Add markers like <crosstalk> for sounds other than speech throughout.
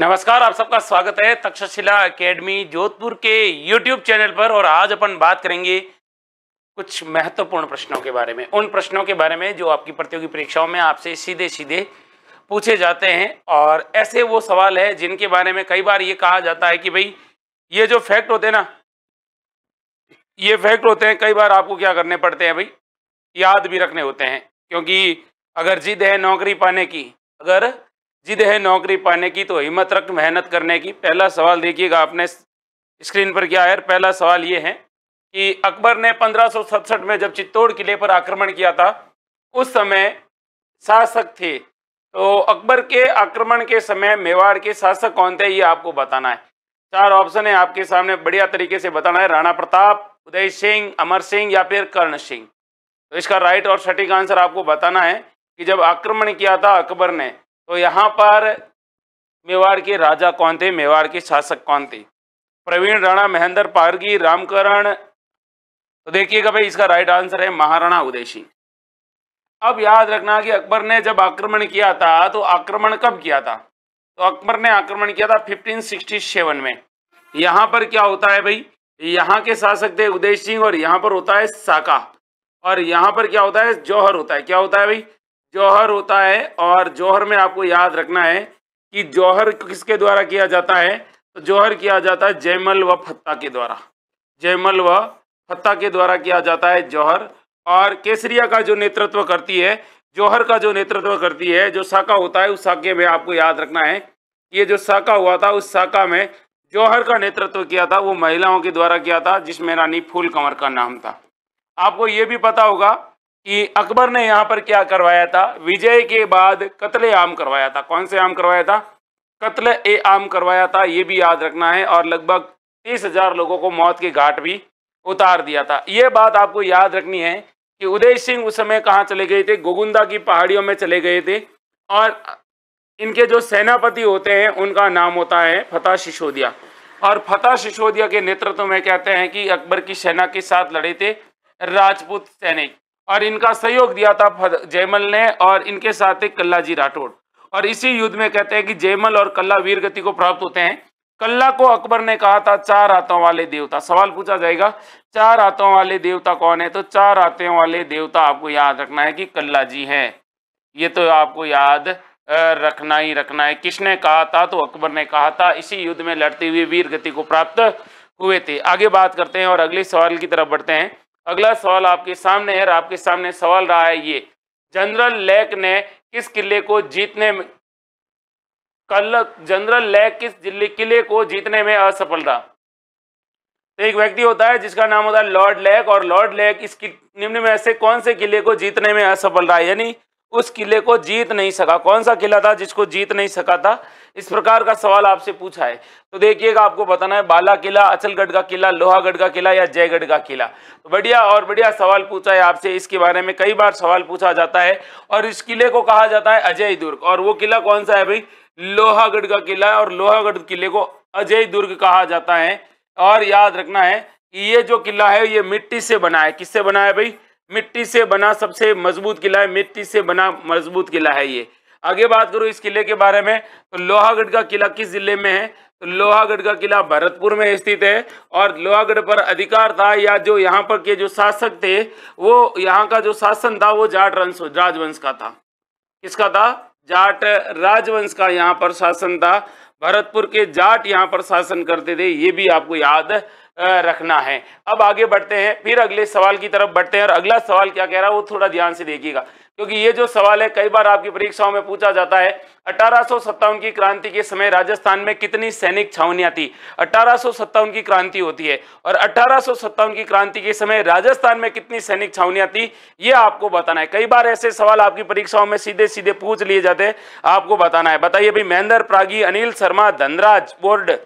नमस्कार आप सबका स्वागत है तक्षशिला एकेडमी जोधपुर के यूट्यूब चैनल पर और आज अपन बात करेंगे कुछ महत्वपूर्ण प्रश्नों के बारे में उन प्रश्नों के बारे में जो आपकी प्रतियोगी परीक्षाओं में आपसे सीधे सीधे पूछे जाते हैं और ऐसे वो सवाल है जिनके बारे में कई बार ये कहा जाता है कि भाई ये जो फैक्ट होते हैं ना ये फैक्ट होते हैं कई बार आपको क्या करने पड़ते हैं भाई याद भी रखने होते हैं क्योंकि अगर जिद है नौकरी पाने की अगर जिद है नौकरी पाने की तो हिम्मत रख मेहनत करने की पहला सवाल देखिएगा आपने स्क्रीन पर क्या है पहला सवाल ये है कि अकबर ने पंद्रह में जब चित्तौड़ किले पर आक्रमण किया था उस समय शासक थे तो अकबर के आक्रमण के समय मेवाड़ के शासक कौन थे ये आपको बताना है चार ऑप्शन है आपके सामने बढ़िया तरीके से बताना है राणा प्रताप उदय सिंह अमर सिंह या फिर कर्ण सिंह तो इसका राइट और सटीक आंसर आपको बताना है कि जब आक्रमण किया था अकबर ने तो यहाँ पर मेवाड़ के राजा कौन थे मेवाड़ के शासक कौन थे प्रवीण राणा महेंद्र पारगी रामकरण तो देखिएगा भाई इसका राइट आंसर है महाराणा उदय सिंह अब याद रखना कि अकबर ने जब आक्रमण किया था तो आक्रमण कब किया था तो अकबर ने आक्रमण किया था 1567 में यहाँ पर क्या होता है भाई यहाँ के शासक थे उदय सिंह और यहाँ पर होता है साका और यहाँ पर क्या होता है जौहर होता है क्या होता है भाई जौहर होता है और जौहर में आपको याद रखना है कि जौहर किसके द्वारा किया जाता है तो जौहर किया जाता है जयमल व फत्ता के द्वारा जयमल व फत्ता के द्वारा किया जाता है जौहर और केसरिया का जो नेतृत्व करती है जौहर का जो नेतृत्व करती है जो साका होता है उस साके में आपको याद रखना है ये जो साका हुआ था उस साका में जौहर का नेतृत्व किया था वो महिलाओं के द्वारा किया था जिसमें रानी फूल कंवर का नाम था आपको ये भी पता होगा कि अकबर ने यहाँ पर क्या करवाया था विजय के बाद कत्ल आम करवाया था कौन से आम करवाया था कत्ल ए आम करवाया था ये भी याद रखना है और लगभग तीस हजार लोगों को मौत के घाट भी उतार दिया था ये बात आपको याद रखनी है कि उदय सिंह उस समय कहाँ चले गए थे गोगुंदा की पहाड़ियों में चले गए थे और इनके जो सेनापति होते हैं उनका नाम होता है फतेह सिसोदिया और फतेह सिसोदिया के नेतृत्व में कहते हैं कि अकबर की सेना के साथ लड़े थे राजपूत सैनिक और इनका सहयोग दिया था जयमल ने और इनके साथ एक कल्ला जी राठौड़ और इसी युद्ध में कहते हैं कि जयमल और कल्ला वीर गति को प्राप्त होते हैं कल्ला को अकबर ने कहा था चार आतों वाले देवता सवाल पूछा जाएगा चार आतों वाले देवता कौन है तो चार आते वाले देवता आपको याद रखना है कि कल्ला जी है ये तो आपको याद रखना ही रखना है किसने कहा था तो अकबर ने कहा था इसी युद्ध में लड़ते हुए वीर गति को प्राप्त हुए थे आगे बात करते हैं और अगले सवाल की तरफ बढ़ते हैं अगला सवाल आपके सामने है आपके सामने सवाल रहा है ये जनरल लेक ने किस किले को जीतने में कल जनरल लेक किस किले को जीतने में असफल रहा तो एक व्यक्ति होता है जिसका नाम होता है लॉर्ड लेक और लॉर्ड लेक इस निम्न में से कौन से किले को जीतने में असफल रहा यानी उस किले को जीत नहीं सका कौन सा किला था जिसको जीत नहीं सका था इस प्रकार का सवाल आपसे पूछा है तो देखिएगा आपको बताना है बाला किला अचलगढ़ का किला लोहागढ़ का किला या जयगढ़ का किला तो बढ़िया और बढ़िया सवाल पूछा है आपसे इसके बारे में कई बार सवाल पूछा जाता है और इस किले को कहा जाता है अजय दुर्ग और वो किला कौन सा है भाई लोहागढ़ का किला और लोहागढ़ किले को अजय दुर्ग कहा जाता है और याद रखना है कि ये जो किला है ये मिट्टी से बना है किससे बना है भाई मिट्टी से बना सबसे मजबूत किला है मिट्टी से बना मजबूत किला है ये आगे बात करूँ इस किले के बारे में तो लोहागढ़ का किला किस जिले में है तो लोहागढ़ का किला भरतपुर में स्थित है और लोहागढ़ पर अधिकार था या जो यहाँ पर के जो शासक थे वो यहाँ का जो शासन था वो जाट राजवंश का था किसका था जाट राजवंश का यहाँ पर शासन था भरतपुर के जाट यहाँ पर शासन करते थे ये भी आपको याद रखना है अब आगे बढ़ते हैं फिर अगले सवाल की तरफ बढ़ते हैं और अगला सवाल क्या कह रहा है वो थोड़ा ध्यान से देखिएगा क्योंकि ये जो सवाल है कई बार आपकी परीक्षाओं में पूछा जाता है अठारह की क्रांति के समय राजस्थान में कितनी सैनिक छावनियां थी अठारह की क्रांति होती है और अठारह की क्रांति के समय राजस्थान में कितनी सैनिक छावनियां थी ये आपको बताना है कई बार ऐसे सवाल आपकी परीक्षाओं में सीधे सीधे पूछ लिए जाते हैं आपको बताना है बताइए भाई महेंद्र प्रागी अनिल शर्मा धनराज बोर्ड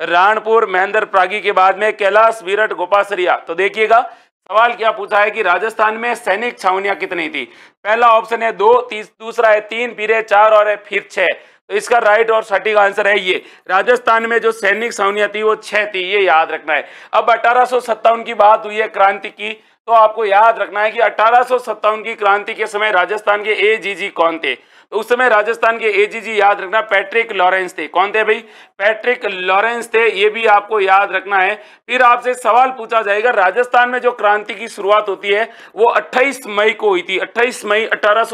राणपुर महेंद्र प्रागी के बाद में कैलाश विरट गोपासरिया तो देखिएगा सवाल क्या पूछा है कि राजस्थान में सैनिक छावनियां कितनी थी पहला ऑप्शन है दो तीस, दूसरा है तीन फिर है चार और है फिर छह तो इसका राइट और सटीक आंसर है ये राजस्थान में जो सैनिक छावनियां थी वो छह थी ये याद रखना है अब अठारह की बात हुई है क्रांति की तो आपको याद रखना है कि अठारह की क्रांति के समय राजस्थान के ए जी कौन थे उस समय राजस्थान के एजीजी याद रखना पैट्रिक लॉरेंस थे कौन थे भाई पैट्रिक लॉरेंस थे ये भी आपको याद रखना है फिर आपसे सवाल पूछा जाएगा राजस्थान में जो क्रांति की शुरुआत होती है वो अट्ठाईस मई को हुई थी अट्ठाईस मई अठारह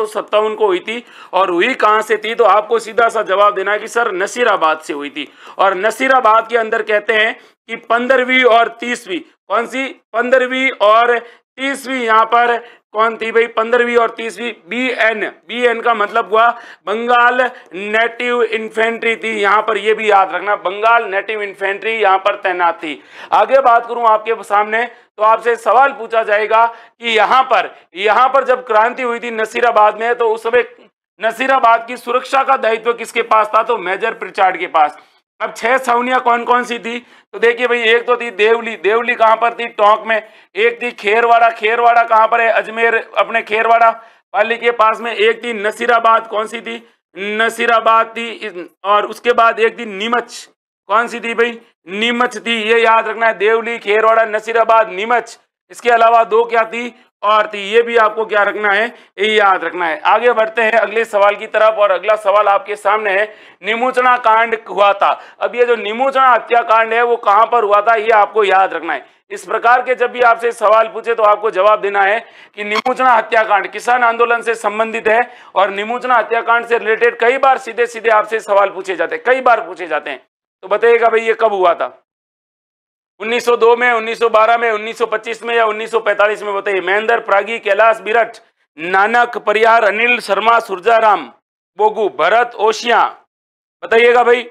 को हुई थी और हुई कहां से थी तो आपको सीधा सा जवाब देना कि सर नसीराबाद से हुई थी और नसीराबाद के अंदर कहते हैं कि पंद्रहवीं और तीसवीं कौन सी पंद्रहवीं और तीसवीं यहाँ पर कौन थी भाई पंद्रहवीं और तीसवीं बी एन बी एन का मतलब हुआ बंगाल नेटिव इन्फेंट्री थी यहाँ पर ये भी याद रखना बंगाल नेटिव इन्फेंट्री यहाँ पर तैनात थी आगे बात करूं आपके सामने तो आपसे सवाल पूछा जाएगा कि यहाँ पर यहाँ पर जब क्रांति हुई थी नसीराबाद में तो उस समय नसीराबाद की सुरक्षा का दायित्व किसके पास था तो मेजर प्रिचार्ड के पास अब छह साउनिया कौन कौन सी थी तो देखिए भाई एक तो थी देवली देवली कहाँ पर थी टोंक में एक थी खेरवाड़ा खेरवाड़ा कहाँ पर है अजमेर अपने खेरवाड़ा पाली के पास में एक थी नसीराबाद कौन सी थी नसीराबाद थी और उसके बाद एक थी नीमच कौन सी थी भाई नीमच थी ये याद रखना है देवली खेरवाड़ा नसीराबाद नीमच इसके अलावा दो क्या थी और तो ये भी आपको क्या रखना है ये याद रखना है आगे बढ़ते हैं अगले सवाल की तरफ और अगला सवाल आपके सामने है निमोचना कांड हुआ था अब ये जो निमोचना हत्याकांड है वो कहां पर हुआ था ये आपको याद रखना है इस प्रकार के जब भी आपसे सवाल पूछे तो आपको जवाब देना है कि निमोचना हत्याकांड किसान आंदोलन से संबंधित है और निमोचना हत्याकांड से रिलेटेड कई बार सीधे सीधे आपसे सवाल पूछे जाते हैं कई बार पूछे जाते हैं तो बताइएगा भाई ये कब हुआ था 1902 में 1912 में 1925 में या 1945 में बताइए महेंद्र प्रागी कैलाश बिरट नानक परिहार अनिल शर्मा सुरजाराम बोगू भरत ओशिया बताइएगा भाई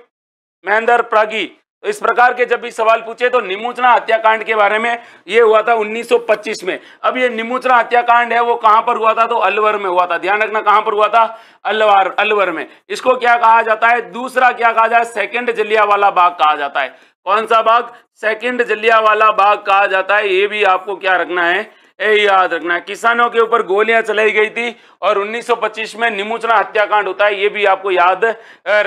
महेंद्र प्रागी तो इस प्रकार के जब भी सवाल पूछे तो निमूचना हत्याकांड के बारे में ये हुआ था 1925 में अब ये निमूचना हत्याकांड है वो कहां पर हुआ था तो अलवर में हुआ था ध्यान रखना कहां पर हुआ था अलवर अलवर में इसको क्या कहा जाता है दूसरा क्या कहा जाता है सेकेंड जलियावाला बाग कहा जाता है कौन सा बाग सेकंड जलिया वाला बाग कहा जाता है ये भी आपको क्या रखना है ये याद रखना है किसानों के ऊपर गोलियां चलाई गई थी और 1925 में निमूचना हत्याकांड होता है ये भी आपको याद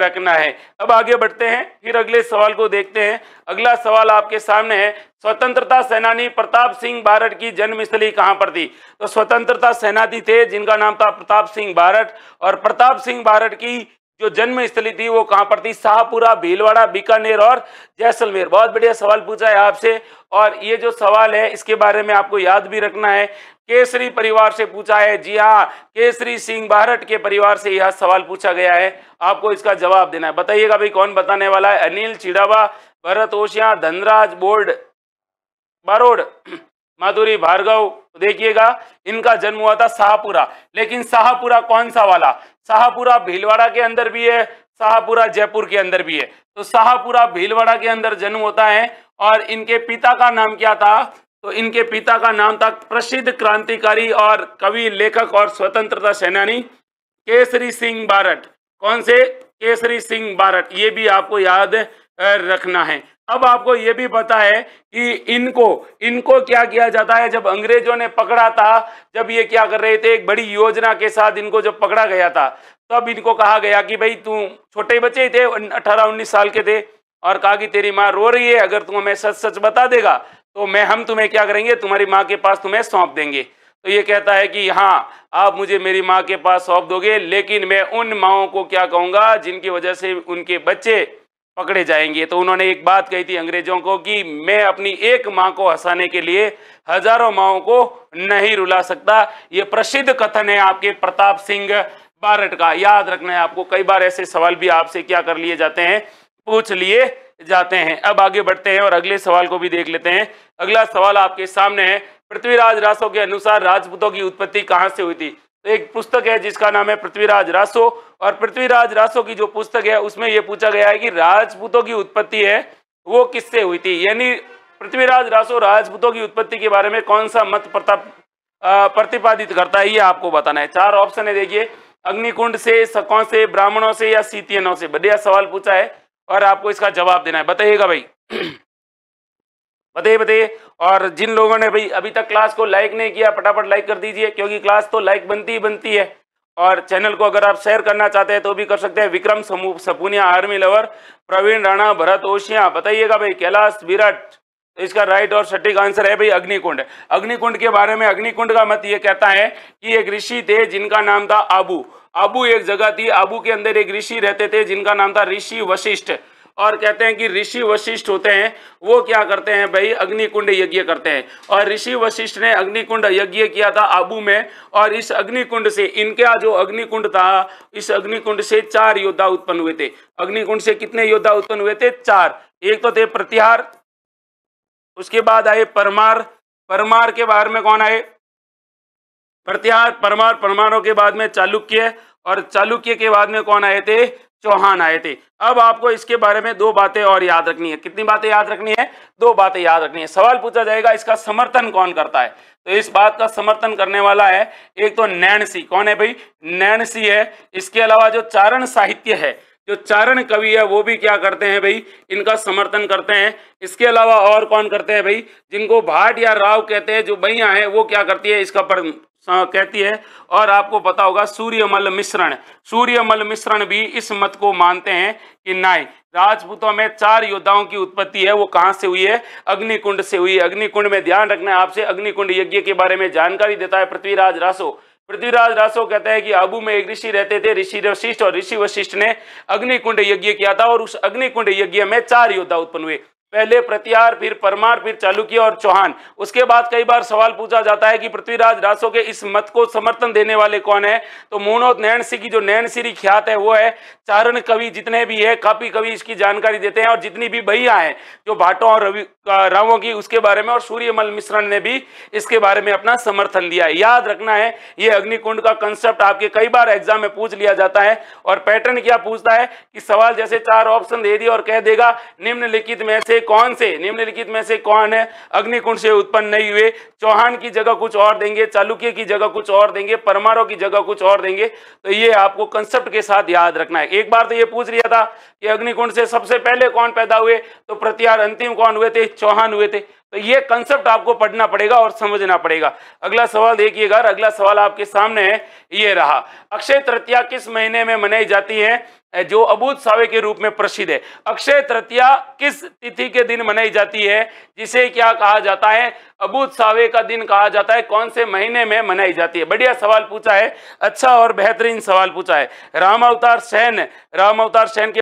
रखना है अब आगे बढ़ते हैं फिर अगले सवाल को देखते हैं अगला सवाल आपके सामने है स्वतंत्रता सेनानी प्रताप सिंह भारत की जन्मस्थली कहां पर थी तो स्वतंत्रता सेनानी थे जिनका नाम था प्रताप सिंह भारत और प्रताप सिंह भारत की जो जन्म स्थली थी वो कहां पर थी शाहपुरा भीलवाड़ा बीकानेर और जैसलमेर बहुत बढ़िया सवाल पूछा है आपसे और ये जो सवाल है इसके बारे में आपको याद भी रखना है केसरी परिवार से पूछा है जी हाँ केसरी सिंह भारत के परिवार से यह सवाल पूछा गया है आपको इसका जवाब देना है बताइएगा भाई कौन बताने वाला है अनिल चिड़ावा भरत ओशिया धनराज बोर्ड बारोड माधुरी भार्गव तो देखिएगा इनका जन्म हुआ था शाहपुरा लेकिन शाहपुरा कौन सा वाला शाहपुरा भीलवाड़ा के अंदर भी है शाहपुरा जयपुर के अंदर भी है तो शाहपुरा भीलवाड़ा के अंदर जन्म होता है और इनके पिता का नाम क्या था तो इनके पिता का नाम था प्रसिद्ध क्रांतिकारी और कवि लेखक और स्वतंत्रता सेनानी केसरी सिंह बारट कौन से केसरी सिंह बारट ये भी आपको याद रखना है अब आपको यह भी पता है कि इनको इनको क्या किया जाता है जब अंग्रेजों ने पकड़ा था जब ये क्या कर रहे थे एक बड़ी योजना के साथ इनको जब पकड़ा गया था तब इनको कहा गया कि भाई तू छोटे बच्चे ही थे अठारह उन्नीस साल के थे और कहा कि तेरी माँ रो रही है अगर तुम हमें सच सच बता देगा तो मैं हम तुम्हें क्या करेंगे तुम्हारी माँ के पास तुम्हें सौंप देंगे तो ये कहता है कि हाँ आप मुझे मेरी माँ के पास सौंप दोगे लेकिन मैं उन माओ को क्या कहूँगा जिनकी वजह से उनके बच्चे पकड़े जाएंगे तो उन्होंने एक बात कही थी अंग्रेजों को कि मैं अपनी एक माँ को हंसाने के लिए हजारों माओ को नहीं रुला सकता ये प्रसिद्ध कथन है आपके प्रताप सिंह बारट का याद रखना है आपको कई बार ऐसे सवाल भी आपसे क्या कर लिए जाते हैं पूछ लिए जाते हैं अब आगे बढ़ते हैं और अगले सवाल को भी देख लेते हैं अगला सवाल आपके सामने है पृथ्वीराज रासो के अनुसार राजपूतों की उत्पत्ति कहाँ से हुई थी एक पुस्तक है जिसका नाम है पृथ्वीराज रासो और पृथ्वीराज रासो की जो पुस्तक है उसमें यह पूछा गया है कि राजपूतों की उत्पत्ति है वो किससे हुई थी यानी पृथ्वीराज रासो राजपूतों की उत्पत्ति के बारे में कौन सा मत प्रताप प्रतिपादित करता है ये आपको बताना है चार ऑप्शन है देखिए अग्निकुंड से सकों से ब्राह्मणों से या सीतियनों से बढ़िया सवाल पूछा है और आपको इसका जवाब देना है बताइएगा भाई <clears throat> बताइए बताइए और जिन लोगों ने भाई अभी तक क्लास को लाइक नहीं किया फटाफट लाइक कर दीजिए क्योंकि क्लास तो लाइक बनती ही बनती है और चैनल को अगर आप शेयर करना चाहते हैं तो भी कर सकते हैं विक्रम समूह सपूनिया आर्मी लवर प्रवीण राणा भरत ओशिया बताइएगा भाई कैलाश विराट तो इसका राइट और सटीक आंसर है भाई अग्निकुंड अग्निकुंड के बारे में अग्निकुंड का मत ये कहता है कि एक ऋषि थे जिनका नाम था आबू आबू एक जगह थी आबू के अंदर एक ऋषि रहते थे जिनका नाम था ऋषि वशिष्ठ और कहते हैं कि ऋषि वशिष्ठ होते हैं वो क्या करते हैं भाई अग्निकुंड यज्ञ करते हैं और ऋषि वशिष्ठ ने अग्निकुंड यज्ञ किया था आबू में और इस अग्निकुंड से इनका जो अग्निकुंड था इस अग्निकुंड से चार योद्धा उत्पन्न हुए थे अग्निकुंड से कितने योद्धा उत्पन्न हुए थे चार एक तो थे प्रतिहार उसके बाद आए परमार परमार के बारे में कौन आए प्रत्याहार परमार परमारों के बाद में चालुक्य और चालुक्य के बाद में कौन आए थे चौहान आए थे अब आपको इसके बारे में दो बातें और याद रखनी है कितनी बातें याद रखनी है दो बातें याद रखनी है सवाल पूछा जाएगा इसका समर्थन कौन करता है तो इस बात का समर्थन करने वाला है एक तो नैनसी कौन है भाई नैनसी है इसके अलावा जो चारण साहित्य है जो चारण कवि है वो भी क्या करते हैं भाई इनका समर्थन करते हैं इसके अलावा और कौन करते हैं भाई जिनको भाट या राव कहते हैं जो बैया है वो क्या करती है इसका कहती है और आपको पता होगा सूर्यमल मिश्रण सूर्यमल मिश्रण भी इस मत को मानते हैं कि नाय राजपूतों में चार योद्धाओं की उत्पत्ति है वो कहाँ से हुई है अग्निकुंड से हुई है अग्निकुंड में ध्यान रखना है आपसे अग्निकुंड यज्ञ के बारे में जानकारी देता है पृथ्वीराज रासो पृथ्वीराज रासो कहते हैं कि आबू में एक ऋषि रहते थे ऋषि वशिष्ठ और ऋषि वशिष्ठ ने अग्निकुंड यज्ञ किया था और उस अग्निकुंड यज्ञ में चार योद्धा उत्पन्न हुए पहले प्रतिहार फिर परमार फिर चालुक्य और चौहान उसके बाद कई बार सवाल पूछा जाता है कि पृथ्वीराज रासो के इस मत को समर्थन देने वाले कौन है तो मोनोद नैन सिंह की जो नैन सिरी ख्यात है वो है चारण कवि जितने भी है काफी कवि इसकी जानकारी देते हैं और जितनी भी बहिया हैं जो भाटों और रवि रावों की उसके बारे में और सूर्यमल मिश्रण ने भी इसके बारे में अपना समर्थन दिया है याद रखना है ये अग्निकुंड का कंसेप्ट आपके कई बार एग्जाम में पूछ लिया जाता है और पैटर्न क्या पूछता है कि सवाल जैसे चार ऑप्शन दे दिया और कह देगा निम्नलिखित में से से कौन से निम्नलिखित में से कौन है अग्निकुंड से उत्पन्न नहीं हुए चौहान की जगह कुछ और देंगे चालुक्य की जगह कुछ और देंगे परमारो की जगह कुछ और देंगे तो ये आपको कंसेप्ट के साथ याद रखना है एक बार तो ये पूछ लिया था कि अग्निकुंड से सबसे पहले कौन पैदा हुए तो प्रत्यार अंतिम कौन हुए थे चौहान हुए थे तो ये कंसेप्ट आपको पढ़ना पड़ेगा और समझना पड़ेगा अगला सवाल देखिएगा अगला सवाल आपके सामने है ये रहा अक्षय तृतीया किस महीने में मनाई जाती है जो अबूत सावे के रूप में प्रसिद्ध है अक्षय तृतीया किस तिथि के दिन मनाई जाती है जिसे क्या कहा जाता है अबूत सावे का दिन कहा जाता है कौन से महीने में मनाई जाती है बढ़िया सवाल पूछा है अच्छा और बेहतरीन सवाल पूछा है राम अवतार सैन राम अवतार सैन के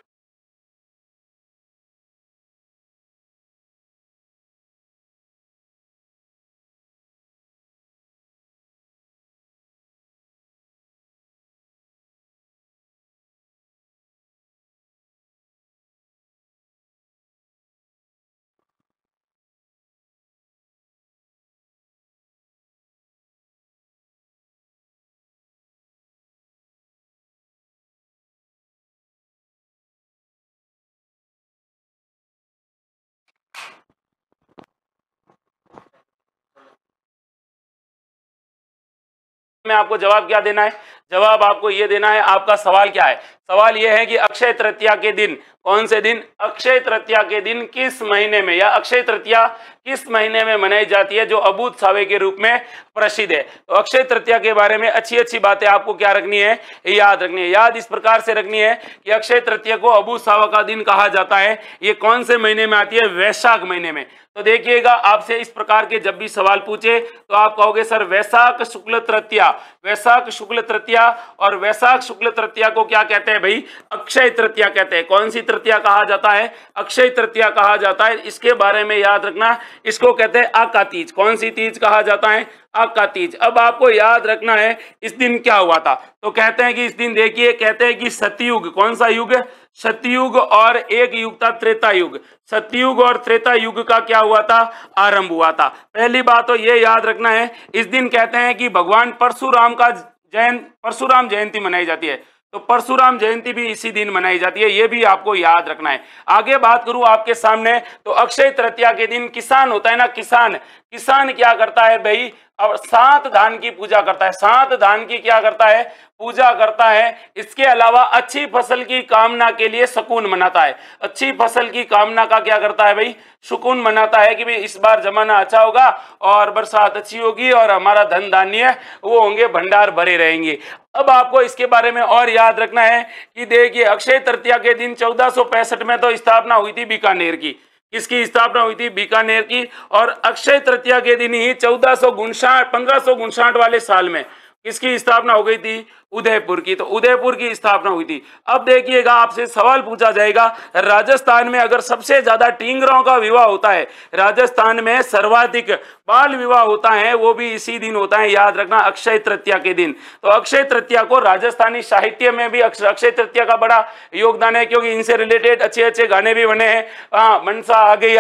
में आपको जवाब क्या देना है जवाब आपको ये देना है आपका सवाल क्या है सवाल यह है कि अक्षय तृतीया के दिन कौन से दिन अक्षय तृतीया के दिन किस महीने में या अक्षय तृतीया किस महीने में मनाई जाती है जो अबूत सावे के रूप में प्रसिद्ध है तो अक्षय तृतीया के बारे में अच्छी अच्छी बातें आपको क्या रखनी है याद रखनी है याद इस प्रकार से रखनी है कि अक्षय तृतीया को अबूत सावा का दिन कहा जाता है ये कौन से महीने में आती है वैशाख महीने में तो देखिएगा आपसे इस प्रकार के जब भी सवाल पूछे तो आप कहोगे सर वैशाख शुक्ल तृतीया वैशाख शुक्ल तृतीया तृतीया और वैशाख शुक्ल तृतीया को क्या कहते हैं भाई अक्षय तृतीया कहते हैं कौन सी तृतीया कहा जाता है अक्षय तृतीया कहा जाता है इसके बारे में याद रखना इसको कहते हैं आका तीज कौन सी तीज कहा जाता है आका तीज अब आपको याद रखना है इस दिन क्या हुआ था तो कहते हैं कि इस दिन देखिए कहते हैं कि सतयुग कौन सा युग सतयुग और एक युग था त्रेता युग सतयुग और त्रेता युग का क्या हुआ था आरंभ हुआ था पहली बात तो ये याद रखना है इस दिन कहते हैं कि भगवान परशुराम का जयंत परशुराम जयंती मनाई जाती है तो परशुराम जयंती भी इसी दिन मनाई जाती है ये भी आपको याद रखना है आगे बात करूं आपके सामने तो अक्षय तृतीया के दिन किसान होता है ना किसान किसान क्या करता है भाई और सात धान की पूजा करता है सात धान की क्या करता है पूजा करता है इसके अलावा अच्छी फसल की कामना के लिए सुकून मनाता है अच्छी फसल की कामना का क्या करता है भाई सुकून मनाता है कि भाई इस बार जमाना अच्छा होगा और बरसात अच्छी होगी और हमारा धन धान्य वो होंगे भंडार भरे रहेंगे अब आपको इसके बारे में और याद रखना है कि देखिए अक्षय तृतीया के दिन चौदह में तो स्थापना हुई थी बीकानेर की इसकी स्थापना हुई थी बीकानेर की और अक्षय तृतीया के दिन ही चौदह सौ पंद्रह सौ वाले साल में इसकी स्थापना हो गई थी उदयपुर की तो उदयपुर की स्थापना हुई थी अब देखिएगा आपसे सवाल पूछा जाएगा राजस्थान में अगर सबसे ज्यादा टींगरा का विवाह होता है राजस्थान में सर्वाधिक बाल विवाह होता है वो भी इसी दिन होता है याद रखना अक्षय तृतीया के दिन तो अक्षय तृतीया को राजस्थानी साहित्य में भी अक्षय तृतीया का बड़ा योगदान है क्योंकि इनसे रिलेटेड अच्छे अच्छे गाने भी बने हैं हाँ, मनसा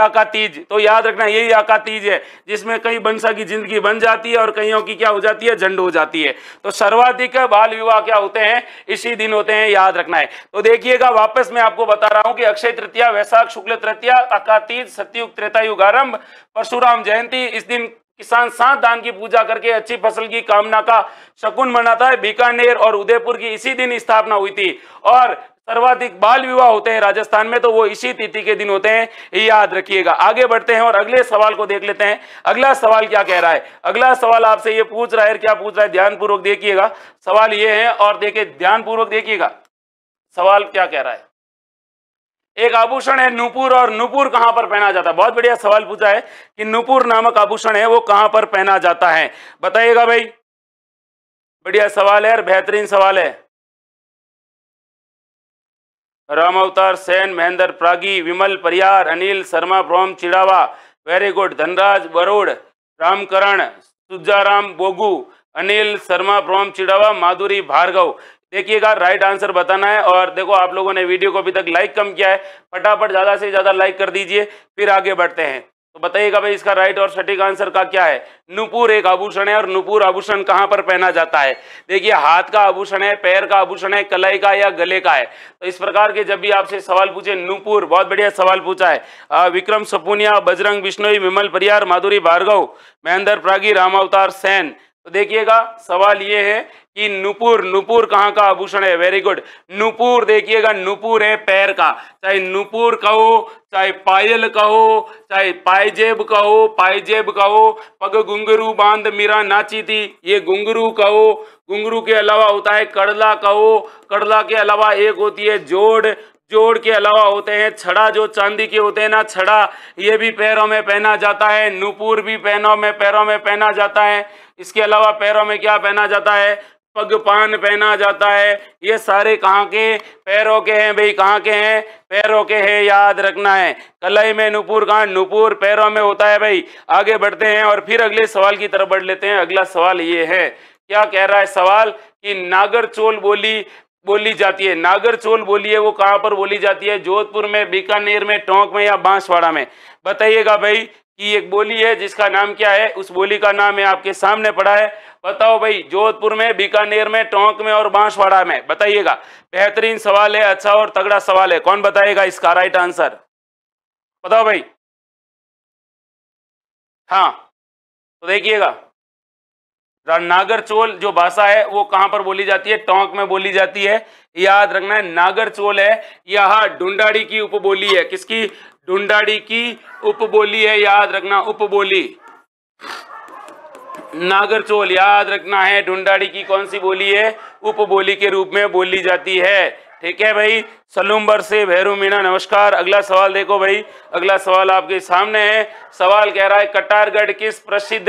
आका तीज तो याद रखना यही आका तीज है जिसमें कई बंसा की जिंदगी बन जाती है और कईयों की क्या हो जाती है झंड हो जाती है तो सर्वाधिक बाल विवाह क्या होते हैं इसी दिन होते हैं याद रखना है तो देखिएगा वापस मैं आपको बता रहा हूं कि अक्षय तृतीया वैशाख शुक्ल तृतीया अकातीत सत्युग त्रेतायुग आरंभ परशुराम जयंती इस दिन किसान सात दान की पूजा करके अच्छी फसल की कामना का शकुन मनाता है बीकानेर और उदयपुर की इसी दिन स्थापना हुई थी और सर्वाधिक बाल विवाह होते हैं राजस्थान में तो वो इसी तिथि के दिन होते हैं याद रखिएगा आगे बढ़ते हैं और अगले सवाल को देख लेते हैं अगला सवाल क्या कह रहा है अगला सवाल आपसे ये पूछ रहा है क्या पूछ रहा है ध्यानपूर्वक देखिएगा सवाल ये है और देखिए ध्यानपूर्वक देखिएगा सवाल क्या कह रहा है एक आभूषण है नूपुर और नूपुर कहां पर पहना जाता है बहुत बढ़िया सवाल पूछा है कि नूपुर नामक आभूषण है वो कहां पर पहना जाता है बताइएगा भाई बढ़िया सवाल है और बेहतरीन सवाल है Ram Avtar Sen Mahendra Pragi Vimal Pariyar Anil Sharma from Chirawa very good Dhanraj Barod Ramkaran Sujaram Bogu Anil Sharma from Chirawa Madhuri Bhargav देखिएगा राइट आंसर बताना है और देखो आप लोगों ने वीडियो को अभी तक लाइक कम किया है फटाफट ज़्यादा से ज़्यादा लाइक कर दीजिए फिर आगे बढ़ते हैं तो बताइएगा भाई इसका राइट और सटीक आंसर का क्या है नुपुर एक आभूषण है और नुपुर आभूषण कहाँ पर पहना जाता है देखिए हाथ का आभूषण है पैर का आभूषण है कलाई का या गले का है तो इस प्रकार के जब भी आपसे सवाल पूछे नुपुर बहुत बढ़िया सवाल पूछा है विक्रम सपुनिया बजरंग बिश्नोई विमल परियार माधुरी भार्गव महेंद्र प्रागी राम अवतार सेन तो देखिएगा सवाल ये है कि नुपुर नुपुर कहाँ का आभूषण है वेरी गुड नुपुर देखिएगा नुपुर है पैर का चाहे नुपुर कहो चाहे पायल कहो चाहे पायजेब कहो पायजेब कहो पग घुंगरू बांध मीरा नाची थी ये घुंगरू कहो घुंगरू के अलावा होता है कड़ला कहो कड़ला के अलावा एक होती है जोड़ जोड़ के अलावा होते हैं छड़ा जो चांदी के होते हैं ना छड़ा ये भी पैरों में पहना जाता है नूपुर भी पैरों में पैरों में पहना जाता है इसके अलावा पैरों में क्या पहना जाता है पग पान पहना जाता है ये सारे कहाँ के पैरों के हैं भाई कहाँ के हैं पैरों के हैं याद रखना है कलई में नुपुर कहाँ नुपुर पैरों में होता है भाई आगे बढ़ते हैं और फिर अगले सवाल की तरफ बढ़ लेते हैं अगला सवाल ये है क्या कह रहा है सवाल कि नागर चोल बोली बोली जाती है नागर चोल बोली है वो कहाँ पर बोली जाती है जोधपुर में बीकानेर में टोंक में या बांसवाड़ा में बताइएगा भाई की एक बोली है जिसका नाम क्या है उस बोली का नाम है आपके सामने पड़ा है बताओ भाई जोधपुर में बीकानेर में टोंक में और बांसवाड़ा में बताइएगा बेहतरीन सवाल है अच्छा और तगड़ा सवाल है कौन बताएगा इसका राइट आंसर बताओ भाई हाँ तो देखिएगा नागरचोल जो भाषा है वो कहां पर बोली जाती है टोंक में बोली जाती है याद रखना है नागरचोल है यह डुंडाड़ी की उपबोली है किसकी ढूंढाड़ी की उपबोली है याद रखना उपबोली नागरचोल याद रखना है ढूंढाड़ी की कौन सी बोली है उपबोली के रूप में बोली जाती है ठीक है भाई सलूम्बर से भैरू मीणा नमस्कार अगला सवाल देखो भाई अगला सवाल आपके सामने है सवाल कह रहा है कटारगढ़ किस प्रसिद्ध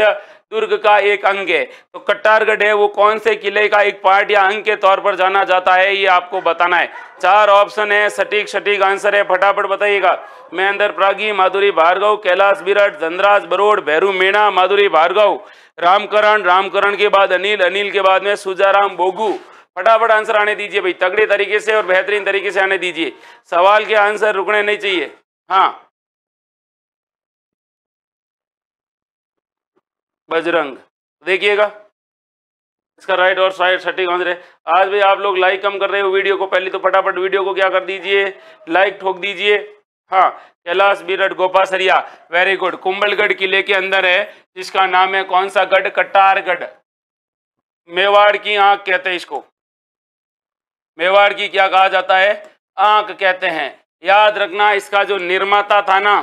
दुर्ग का एक अंग है तो कट्टारगढ़ है वो कौन से किले का एक पार्ट या अंग के तौर पर जाना जाता है ये आपको बताना है चार ऑप्शन है सटीक सटीक आंसर है फटाफट बताइएगा महेंद्र प्रागी माधुरी भार्गव कैलाश बिराट धनराज बरोड़ भैरू मीणा माधुरी भार्गव रामकरण रामकरण के बाद अनिल अनिल के बाद में सुजाराम बोगू फटाफट आंसर आने दीजिए भाई तगड़े तरीके से और बेहतरीन तरीके से आने दीजिए सवाल के आंसर रुकने नहीं चाहिए हाँ बजरंग तो देखिएगा इसका राइट और साइड सटीक आंसर है आज भी आप लोग लाइक कम कर रहे हो वीडियो को पहले तो फटाफट वीडियो को क्या कर दीजिए लाइक ठोक दीजिए हाँ कैलाश बीरट गोपासरिया वेरी गुड कुंबलगढ़ किले के अंदर है जिसका नाम है कौन सा गढ़ कटारगढ़ मेवाड़ की आंख कहते हैं इसको मेवाड़ की क्या कहा जाता है आंख कहते हैं याद रखना इसका जो निर्माता था ना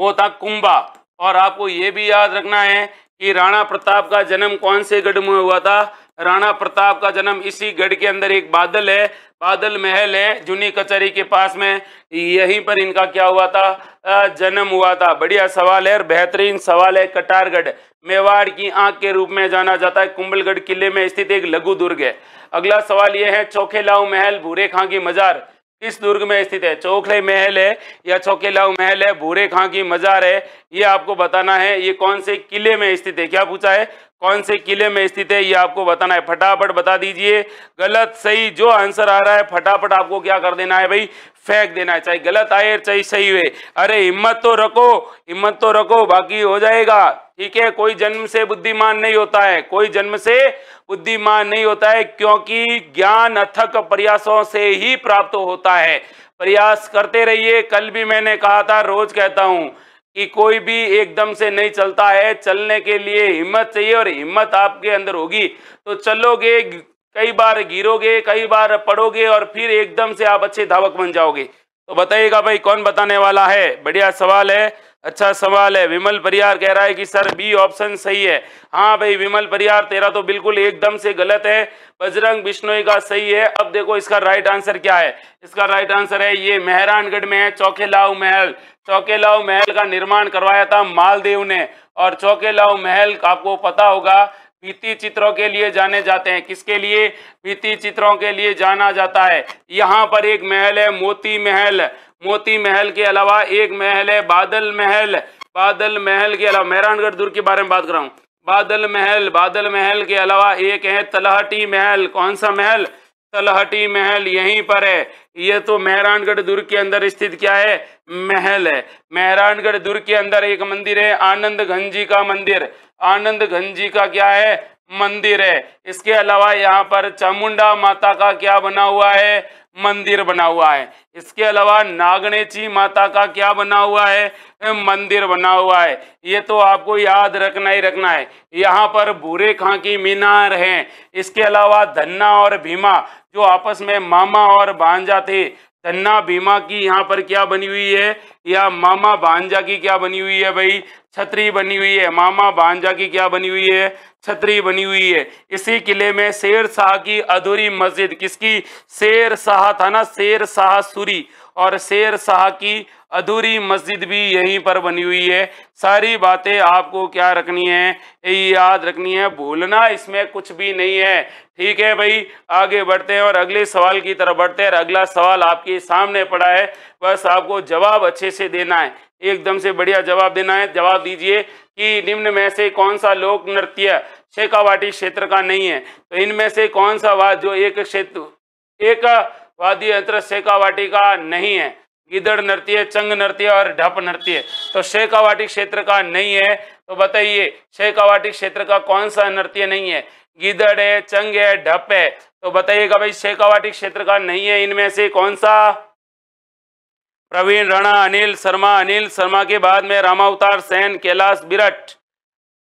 वो था कुंबा और आपको ये भी याद रखना है कि राणा प्रताप का जन्म कौन से गढ़ में हुआ था राणा प्रताप का जन्म इसी गढ़ के अंदर एक बादल है बादल महल है जूनी कचहरी के पास में यहीं पर इनका क्या हुआ था जन्म हुआ था बढ़िया सवाल है और बेहतरीन सवाल है कटारगढ़ मेवाड़ की आंख के रूप में जाना जाता है कुंबलगढ़ किले में स्थित एक लघु दुर्ग है अगला सवाल यह है चौखेलाऊ महल भूरे खां की मजार किस दुर्ग में स्थित है चौखले महल है या चौकेलाऊ महल है भूरे खां की मजार है ये आपको बताना है ये कौन से किले में स्थित है क्या पूछा है कौन से किले में स्थित है ये आपको बताना है फटाफट बता दीजिए गलत सही जो आंसर आ रहा है फटाफट आपको क्या कर देना है भाई फेंक देना है चाहे गलत आए चाहे सही हुए अरे हिम्मत तो रखो हिम्मत तो रखो बाकी हो जाएगा ठीक है कोई जन्म से बुद्धिमान नहीं होता है कोई जन्म से बुद्धिमान नहीं होता है क्योंकि ज्ञान अथक प्रयासों से ही प्राप्त होता है प्रयास करते रहिए कल भी मैंने कहा था रोज कहता हूं कि कोई भी एकदम से नहीं चलता है चलने के लिए हिम्मत चाहिए और हिम्मत आपके अंदर होगी तो चलोगे कई बार गिरोगे कई बार पड़ोगे और फिर एकदम से आप अच्छे धावक बन जाओगे तो बताइएगा भाई कौन बताने वाला है बढ़िया सवाल है अच्छा सवाल है विमल परियार कह रहा है कि सर बी ऑप्शन सही है हाँ भाई विमल परियार तेरा तो बिल्कुल एकदम से गलत है बजरंग बिश्नोई का सही है अब देखो इसका राइट आंसर क्या है इसका राइट आंसर है ये मेहरानगढ़ में है चौकेलाव महल चौकेलाव महल का निर्माण करवाया था मालदेव ने और लाव महल आपको पता होगा भित्ति चित्रों के लिए जाने जाते हैं किसके लिए भित्ति चित्रों के लिए जाना जाता है यहाँ पर एक महल है मोती महल मोती महल के अलावा एक महल है बादल महल बादल महल के अलावा मेहरानगढ़ दुर्ग के बारे में बात कर रहा हूँ बादल महल बादल महल के अलावा एक है तलहटी महल कौन सा महल तलहटी महल यहीं पर है ये तो मेहरानगढ़ दुर्ग के अंदर स्थित क्या है महल है मेहरानगढ़ दुर्ग के अंदर एक मंदिर है आनंद घंजी का मंदिर आनंद गंजी का क्या है मंदिर है इसके अलावा यहाँ पर चामुंडा माता का क्या बना हुआ है मंदिर बना हुआ है इसके अलावा नागणेची माता का क्या बना हुआ है मंदिर बना हुआ है ये तो आपको याद रखना ही रखना है यहाँ पर भूरे खां की मीनार है इसके अलावा धन्ना और भीमा जो आपस में मामा और भांजा थे तन्ना भीमा की यहाँ पर क्या बनी हुई है या मामा भांजा की क्या बनी हुई है भाई छतरी बनी हुई है मामा भांजा की क्या बनी हुई है छतरी बनी हुई है इसी किले में शेर शाह की अधूरी मस्जिद किसकी शेर शाह था ना शेर शाह सूरी और शेर शाह की अधूरी मस्जिद भी यहीं पर बनी हुई है सारी बातें आपको क्या रखनी है यही याद रखनी है भूलना इसमें कुछ भी नहीं है ठीक है भाई आगे बढ़ते हैं और अगले सवाल की तरफ बढ़ते हैं और अगला सवाल आपके सामने पड़ा है बस आपको जवाब अच्छे से देना है एकदम से बढ़िया जवाब देना है जवाब दीजिए कि निम्न में से कौन सा लोक नृत्य शेखावाटी क्षेत्र का नहीं है तो इनमें से कौन सा वाद जो एक क्षेत्र एक वाद्य यंत्र शेखावाटी का नहीं है गिदड़ नृत्य चंग नृत्य और ढप नृत्य तो शेखावाटी क्षेत्र का नहीं है तो बताइए शेखावाटी क्षेत्र का कौन सा नृत्य नहीं है गिदड़ है चंग है ढप है तो बताइएगा भाई शेखावाटी क्षेत्र का नहीं है इनमें से कौन सा प्रवीण राणा अनिल शर्मा अनिल शर्मा के बाद में रामावतार सेन कैलाश बिरट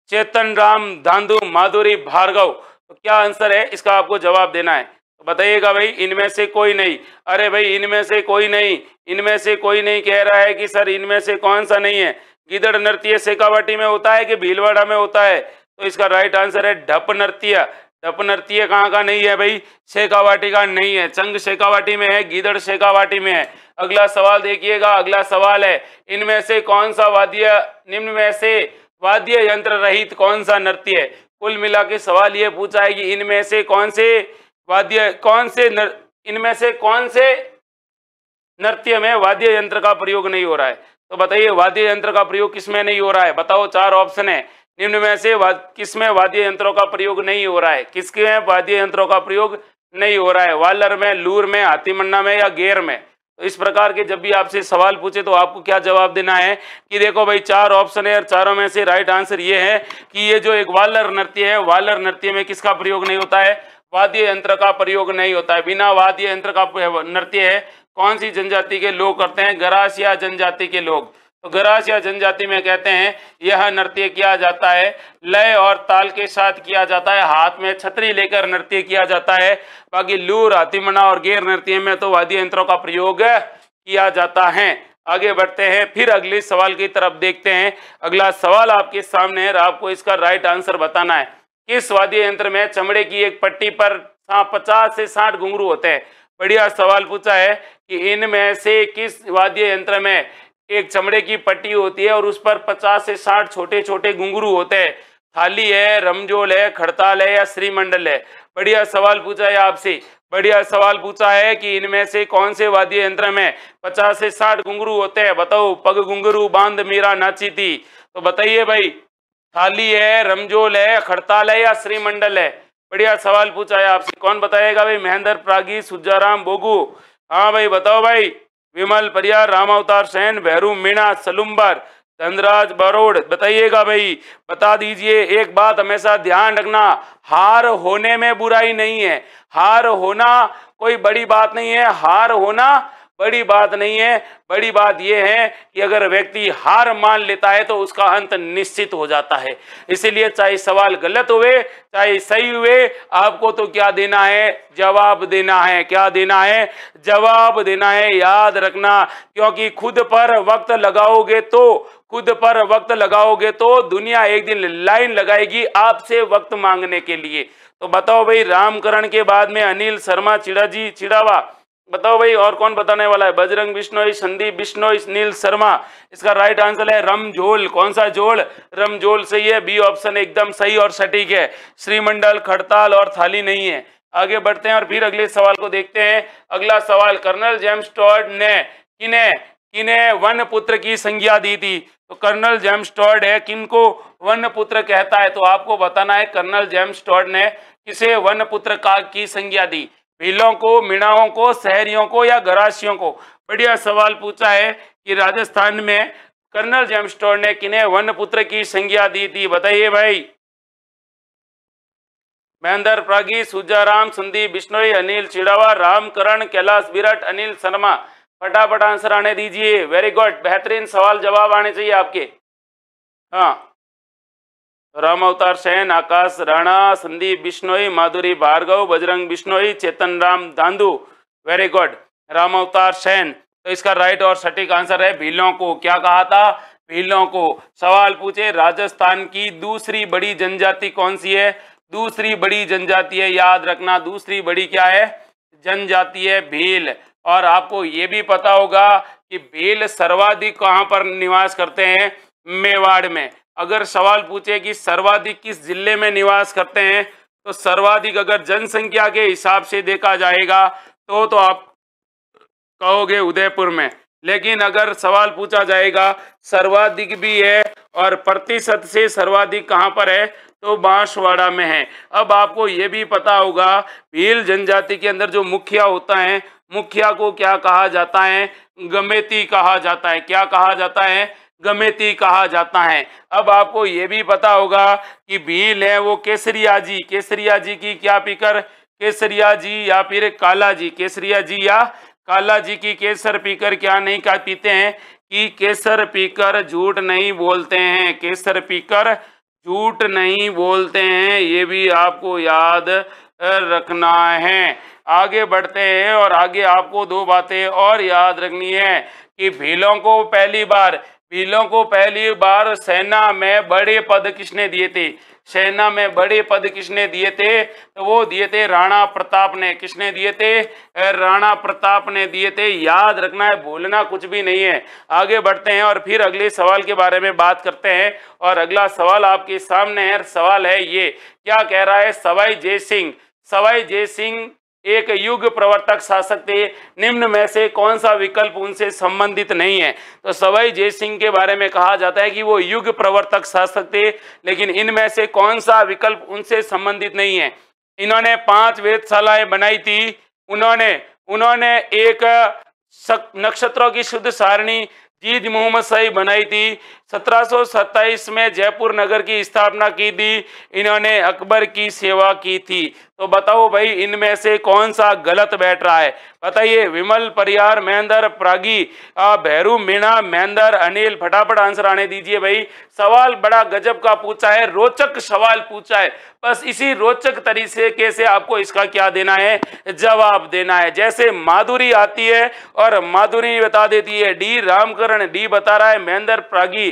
चेतन राम धांधु माधुरी भार्गव तो क्या आंसर है इसका आपको जवाब देना है तो बताइएगा भाई इनमें से कोई नहीं अरे भाई इनमें से कोई नहीं इनमें से कोई नहीं कह रहा है कि सर इनमें से कौन सा नहीं है गिदड़ नृत्य सेकावटी में होता है कि भीलवाड़ा में होता है तो इसका राइट आंसर है ढप नृत्य ढप नृत्य कहाँ का नहीं है भाई शेखावाटी का नहीं है चंग शेखावाटी में है गिदड़ शेखावाटी में है अगला सवाल देखिएगा अगला सवाल है इनमें से कौन सा वाद्य निम्न में से वाद्य यंत्र रहित कौन सा नृत्य है कुल मिला के सवाल ये पूछा है कि इनमें से कौन से वाद्य कौन से नर इनमें से कौन से नृत्य में वाद्य यंत्र का प्रयोग नहीं हो रहा है तो बताइए वाद्य यंत्र का प्रयोग किसमें नहीं हो रहा है बताओ चार ऑप्शन है निम्न में से वा, किसमें वाद्य यंत्रों का प्रयोग नहीं हो रहा है किसके में वाद्य यंत्रों का प्रयोग नहीं हो रहा है वालर में लूर में हाथीमंडा में या गेर में तो इस प्रकार के जब भी आपसे सवाल पूछे तो आपको क्या जवाब देना है कि देखो भाई चार ऑप्शन है और चारों में से राइट आंसर ये है कि ये जो एक वालर नृत्य है वालर नृत्य में किसका प्रयोग नहीं होता है वाद्य यंत्र का प्रयोग नहीं होता है बिना वाद्य यंत्र का नृत्य है कौन सी जनजाति के लोग करते हैं गरासिया जनजाति के लोग तो ग्रास या जनजाति में कहते हैं यह नृत्य किया जाता है लय और ताल के साथ किया जाता है हाथ में छतरी लेकर नृत्य किया जाता है बाकी लूर हाथीमना और गैर नृत्य में तो वाद्य यंत्रों का प्रयोग किया जाता है आगे बढ़ते हैं फिर अगले सवाल की तरफ देखते हैं अगला सवाल आपके सामने है आपको इसका राइट आंसर बताना है इस वाद्य यंत्र में चमड़े की एक पट्टी पर पचास से साठ घुंगरू होते हैं बढ़िया सवाल पूछा है कि इनमें से किस वाद्य यंत्र में एक चमड़े की पट्टी होती है और उस पर पचास से साठ छोटे छोटे घुंगरू होते हैं थाली है रमजोल है खड़ताल है या श्रीमंडल है बढ़िया सवाल पूछा है आपसे बढ़िया सवाल पूछा है कि इनमें से कौन से वाद्य यंत्र में पचास से साठ घुंगरू होते हैं बताओ पग घुंगरू बांध मीरा नाची थी तो बताइए भाई थाली है रमजोल है खड़ताल है या श्रीमंडल है बढ़िया सवाल पूछा है आपसे कौन बताएगा भाई महेंद्र प्रागी सुजाराम बोगू हाँ भाई बताओ भाई विमल परियार राम अवतार सैन भैरू मीणा सलुम्बर धनराज बरोड़ बताइएगा भाई बता दीजिए एक बात हमेशा ध्यान रखना हार होने में बुराई नहीं है हार होना कोई बड़ी बात नहीं है हार होना बड़ी बात नहीं है बड़ी बात यह है कि अगर व्यक्ति हार मान लेता है तो उसका अंत निश्चित हो जाता है इसीलिए चाहे सवाल गलत हुए चाहे सही हुए आपको तो क्या देना है जवाब देना है क्या देना है जवाब देना है याद रखना क्योंकि खुद पर वक्त लगाओगे तो खुद पर वक्त लगाओगे तो दुनिया एक दिन लाइन लगाएगी आपसे वक्त मांगने के लिए तो बताओ भाई रामकरण के बाद में अनिल शर्मा चिड़ा जी चिड़ावा बताओ भाई और कौन बताने वाला है बजरंग बिश्नोई संदीप बिश्नोई नील शर्मा इसका राइट आंसर है रमझोल कौन सा जोड़ रमझोल सही है बी ऑप्शन एकदम सही और सटीक है श्रीमंडल खड़ताल और थाली नहीं है आगे बढ़ते हैं और फिर अगले सवाल को देखते हैं अगला सवाल कर्नल जेम्स टॉर्ड ने किने किने वन पुत्र की संज्ञा दी थी तो कर्नल जेम्स टॉर्ड है किनको वन पुत्र कहता है तो आपको बताना है कर्नल जेम्स टॉर्ड ने किसे वन पुत्र का की संज्ञा दी भीलों को मीणाओं को शहरियों को या गराशियों को बढ़िया सवाल पूछा है कि राजस्थान में कर्नल जेमस्टोर ने किन्हें वन पुत्र की संज्ञा दी थी बताइए भाई महेंद्र प्रागी सुजाराम संदीप बिश्नोई अनिल चिड़ावा रामकरण कैलाश विराट अनिल शर्मा फटाफट आंसर आने दीजिए वेरी गुड बेहतरीन सवाल जवाब आने चाहिए आपके हाँ राम अवतार सेन आकाश राणा संदीप बिश्नोई माधुरी भार्गव बजरंग बिश्नोई चेतन राम दांदू वेरी गुड राम अवतार सेन तो इसका राइट और सटीक आंसर है भीलों को क्या कहा था भीलों को सवाल पूछे राजस्थान की दूसरी बड़ी जनजाति कौन सी है दूसरी बड़ी जनजाति है याद रखना दूसरी बड़ी क्या है जनजाति है भील और आपको ये भी पता होगा कि भील सर्वाधिक कहाँ पर निवास करते हैं मेवाड़ में अगर सवाल पूछे कि सर्वाधिक किस जिले में निवास करते हैं तो सर्वाधिक अगर जनसंख्या के हिसाब से देखा जाएगा तो तो आप कहोगे उदयपुर में लेकिन अगर सवाल पूछा जाएगा सर्वाधिक भी है और प्रतिशत से सर्वाधिक कहाँ पर है तो बांसवाड़ा में है अब आपको ये भी पता होगा भील जनजाति के अंदर जो मुखिया होता है मुखिया को क्या कहा जाता है गमेती कहा जाता है क्या कहा जाता है गमेती कहा जाता है अब आपको ये भी पता होगा कि भील है वो केसरिया जी केसरिया जी की क्या पीकर केसरिया जी या फिर काला जी केसरिया जी या काला जी की केसर पीकर क्या नहीं का पीते हैं कि केसर पीकर झूठ नहीं बोलते हैं केसर पीकर झूठ नहीं बोलते हैं ये भी आपको याद रखना है आगे बढ़ते हैं और आगे आपको दो बातें और याद रखनी है कि भीलों को पहली बार पीलों को पहली बार सेना में बड़े पद किसने दिए थे सेना में बड़े पद किसने दिए थे तो वो दिए थे राणा प्रताप ने किसने दिए थे राणा प्रताप ने दिए थे याद रखना है भूलना कुछ भी नहीं है आगे बढ़ते हैं और फिर अगले सवाल के बारे में बात करते हैं और अगला सवाल आपके सामने है सवाल है ये क्या कह रहा है सवाई जय सिंह सवाई जय सिंह एक युग प्रवर्तक शासक थे निम्न में से कौन सा विकल्प उनसे संबंधित नहीं है तो सवाई जय सिंह के बारे में कहा जाता है कि वो युग प्रवर्तक शासक थे लेकिन इनमें से कौन सा विकल्प उनसे संबंधित नहीं है इन्होंने पांच वेदशालाएं बनाई थी उन्होंने उन्होंने एक नक्षत्रों की शुद्ध सारणी जीद मोहम्मद सही बनाई थी 1727 में जयपुर नगर की स्थापना की थी इन्होंने अकबर की सेवा की थी तो बताओ भाई इनमें से कौन सा गलत बैठ रहा है बताइए विमल परियार महेंद्र प्रागी भैरू मीणा महेंद्र अनिल फटाफट आंसर आने दीजिए भाई सवाल बड़ा गजब का पूछा है रोचक सवाल पूछा है बस इसी रोचक तरीके से आपको इसका क्या देना है जवाब देना है जैसे माधुरी आती है और माधुरी बता देती है डी रामकरण डी बता रहा है महेंद्र प्रागी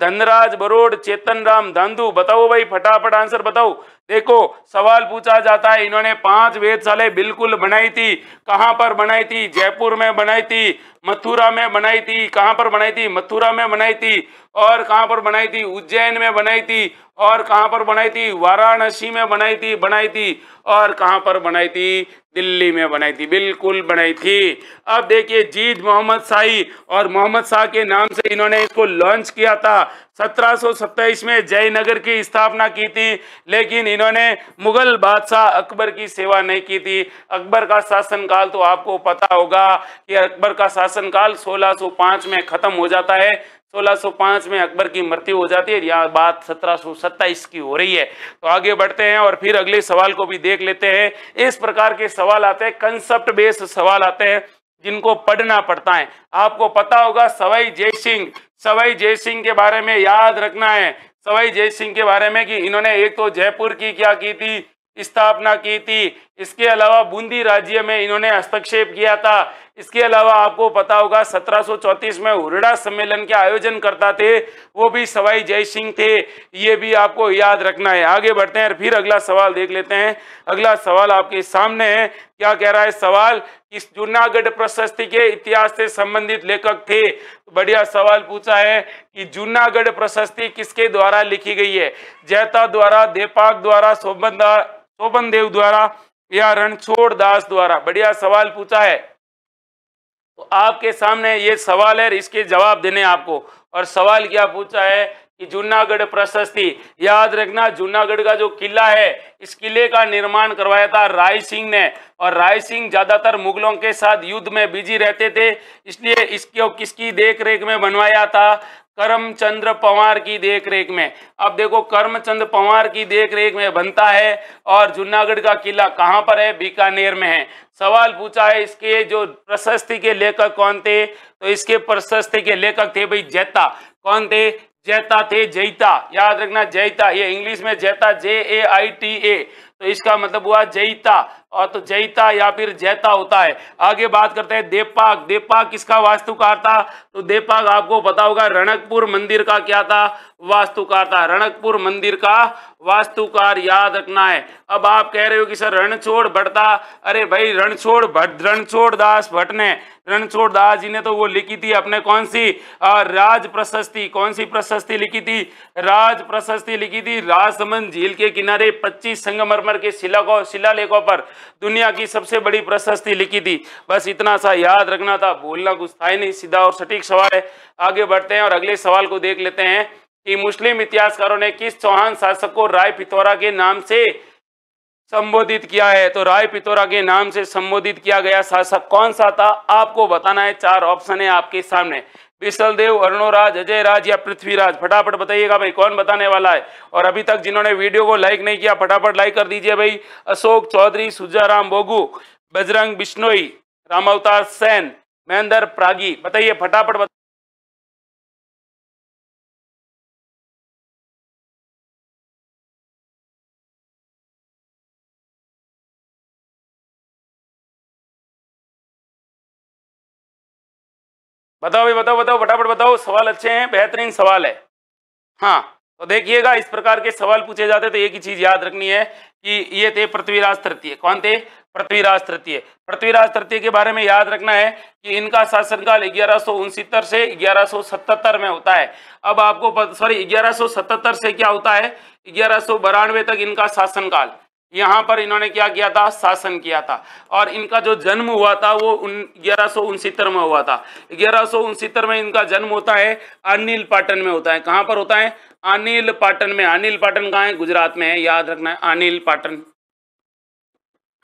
धनराज बरोड़ चेतन राम धांधु बताओ भाई फटाफट आंसर बताओ देखो सवाल पूछा जाता है इन्होंने पांच वेदशालय बिल्कुल बनाई थी कहां पर बनाई थी जयपुर में बनाई थी मथुरा में बनाई थी कहां पर बनाई थी मथुरा में बनाई थी और कहां पर बनाई थी उज्जैन में बनाई थी और कहां पर बनाई थी वाराणसी में बनाई थी बनाई थी और कहाँ पर बनाई थी दिल्ली में बनाई थी बिल्कुल बनाई थी अब देखिए जीत मोहम्मद शाही और मोहम्मद शाह के नाम से इन्होंने इसको लॉन्च किया था 1727 में जयनगर की स्थापना की थी लेकिन इन्होंने मुगल बादशाह अकबर की सेवा नहीं की थी अकबर का शासनकाल तो आपको पता होगा कि अकबर का शासनकाल 1605 में ख़त्म हो जाता है 1605 में अकबर की मृत्यु हो जाती है यहाँ बात सत्रह की हो रही है तो आगे बढ़ते हैं और फिर अगले सवाल को भी देख लेते हैं इस प्रकार के सवाल आते हैं कंसेप्ट बेस्ड सवाल आते हैं जिनको पढ़ना पड़ता है आपको पता होगा सवाई जय सिंह सवाई जय सिंह के बारे में याद रखना है सवाई जय सिंह के बारे में कि इन्होंने एक तो जयपुर की क्या की थी स्थापना की थी इसके अलावा बूंदी राज्य में इन्होंने हस्तक्षेप किया था इसके अलावा आपको पता होगा 1734 में हुरड़ा सम्मेलन के आयोजन करता थे वो भी सवाई जय सिंह थे ये भी आपको याद रखना है आगे बढ़ते हैं और फिर अगला सवाल देख लेते हैं अगला सवाल आपके सामने है क्या कह रहा है सवाल इस जूनागढ़ प्रशस्ति के इतिहास से संबंधित लेखक थे बढ़िया सवाल पूछा है कि जूनागढ़ प्रशस्ति किसके द्वारा लिखी गई है जैता द्वारा देपाक द्वारा शोभन देव द्वारा या रणछोड़ दास द्वारा बढ़िया सवाल पूछा है तो आपके सामने ये सवाल है इसके जवाब देने आपको और सवाल क्या पूछा है कि जूनागढ़ प्रशस्ति याद रखना जूनागढ़ का जो किला है इस किले का निर्माण करवाया था राय सिंह ने और राय सिंह ज्यादातर मुगलों के साथ युद्ध में बिजी रहते थे इसलिए इसको किसकी देख रेख में बनवाया था करमचंद्र पंवार की देखरेख में अब देखो करमचंद्र पंवार की देखरेख में बनता है और जूनागढ़ का किला कहाँ पर है बीकानेर में है सवाल पूछा है इसके जो प्रशस्ति के लेखक कौन थे तो इसके प्रशस्ति के लेखक थे भाई जैता कौन थे जैता थे जैता याद रखना जैता ये इंग्लिश में जैता जे ए आई टी ए तो इसका मतलब हुआ जैता और तो जयता या फिर जैता होता है आगे बात करते हैं देवपाक देवपाक किसका वास्तुकार था तो देवपाक आपको पता होगा रणकपुर मंदिर का क्या था वास्तुकार था रणकपुर मंदिर का वास्तुकार याद रखना है अब आप कह रहे हो कि सर रणछोड़ भट्टा अरे भाई रणछोड़ भट्ट रणछोड़ दास भट्ट ने रणछोड़ दास जी ने तो वो लिखी थी अपने कौन सी राज प्रशस्ति कौन सी प्रशस्ति लिखी थी राज प्रशस्ति लिखी थी राजसमंद झील के किनारे 25 संगमरमर के शिला को शिलालेखों पर दुनिया की सबसे बड़ी प्रशस्ति लिखी थी बस इतना सा याद रखना था भूलना कुछ था ही नहीं सीधा और सटीक सवाल है आगे बढ़ते हैं और अगले सवाल को देख लेते हैं कि मुस्लिम इतिहासकारों ने किस चौहान शासक को राय पिथौरा के नाम से संबोधित किया है तो राय पिथौरा के नाम से संबोधित किया गया शासक कौन सा था आपको बताना है चार ऑप्शन है आपके सामने इसल देव अरुणोराज अजय राज या पृथ्वीराज फटाफट बताइएगा भाई कौन बताने वाला है और अभी तक जिन्होंने वीडियो को लाइक नहीं किया फटाफट लाइक कर दीजिए भाई अशोक चौधरी सुजाराम बोगू बजरंग बिश्नोई रामावतार सेन महेंद्र प्रागी बताइए फटाफट बता बताओ भाई बताओ बताओ फटाफट बताओ सवाल अच्छे हैं बेहतरीन सवाल है हाँ तो देखिएगा इस प्रकार के सवाल पूछे जाते तो एक ही चीज याद रखनी है कि ये थे पृथ्वीराज तृतीय कौन थे पृथ्वीराज तृतीय पृथ्वीराज तृतीय के बारे में याद रखना है कि इनका शासनकाल ग्यारह से ग्यारह में होता है अब आपको सॉरी ग्यारह से क्या होता है ग्यारह तक इनका शासनकाल यहाँ पर इन्होंने क्या किया था शासन किया था और इनका जो जन्म हुआ था वो ग्यारह में हुआ था ग्यारह में इनका जन्म होता है अनिल पाटन में होता है कहाँ पर होता है अनिल पाटन में अनिल पाटन कहाँ है गुजरात में है याद रखना है अनिल पाटन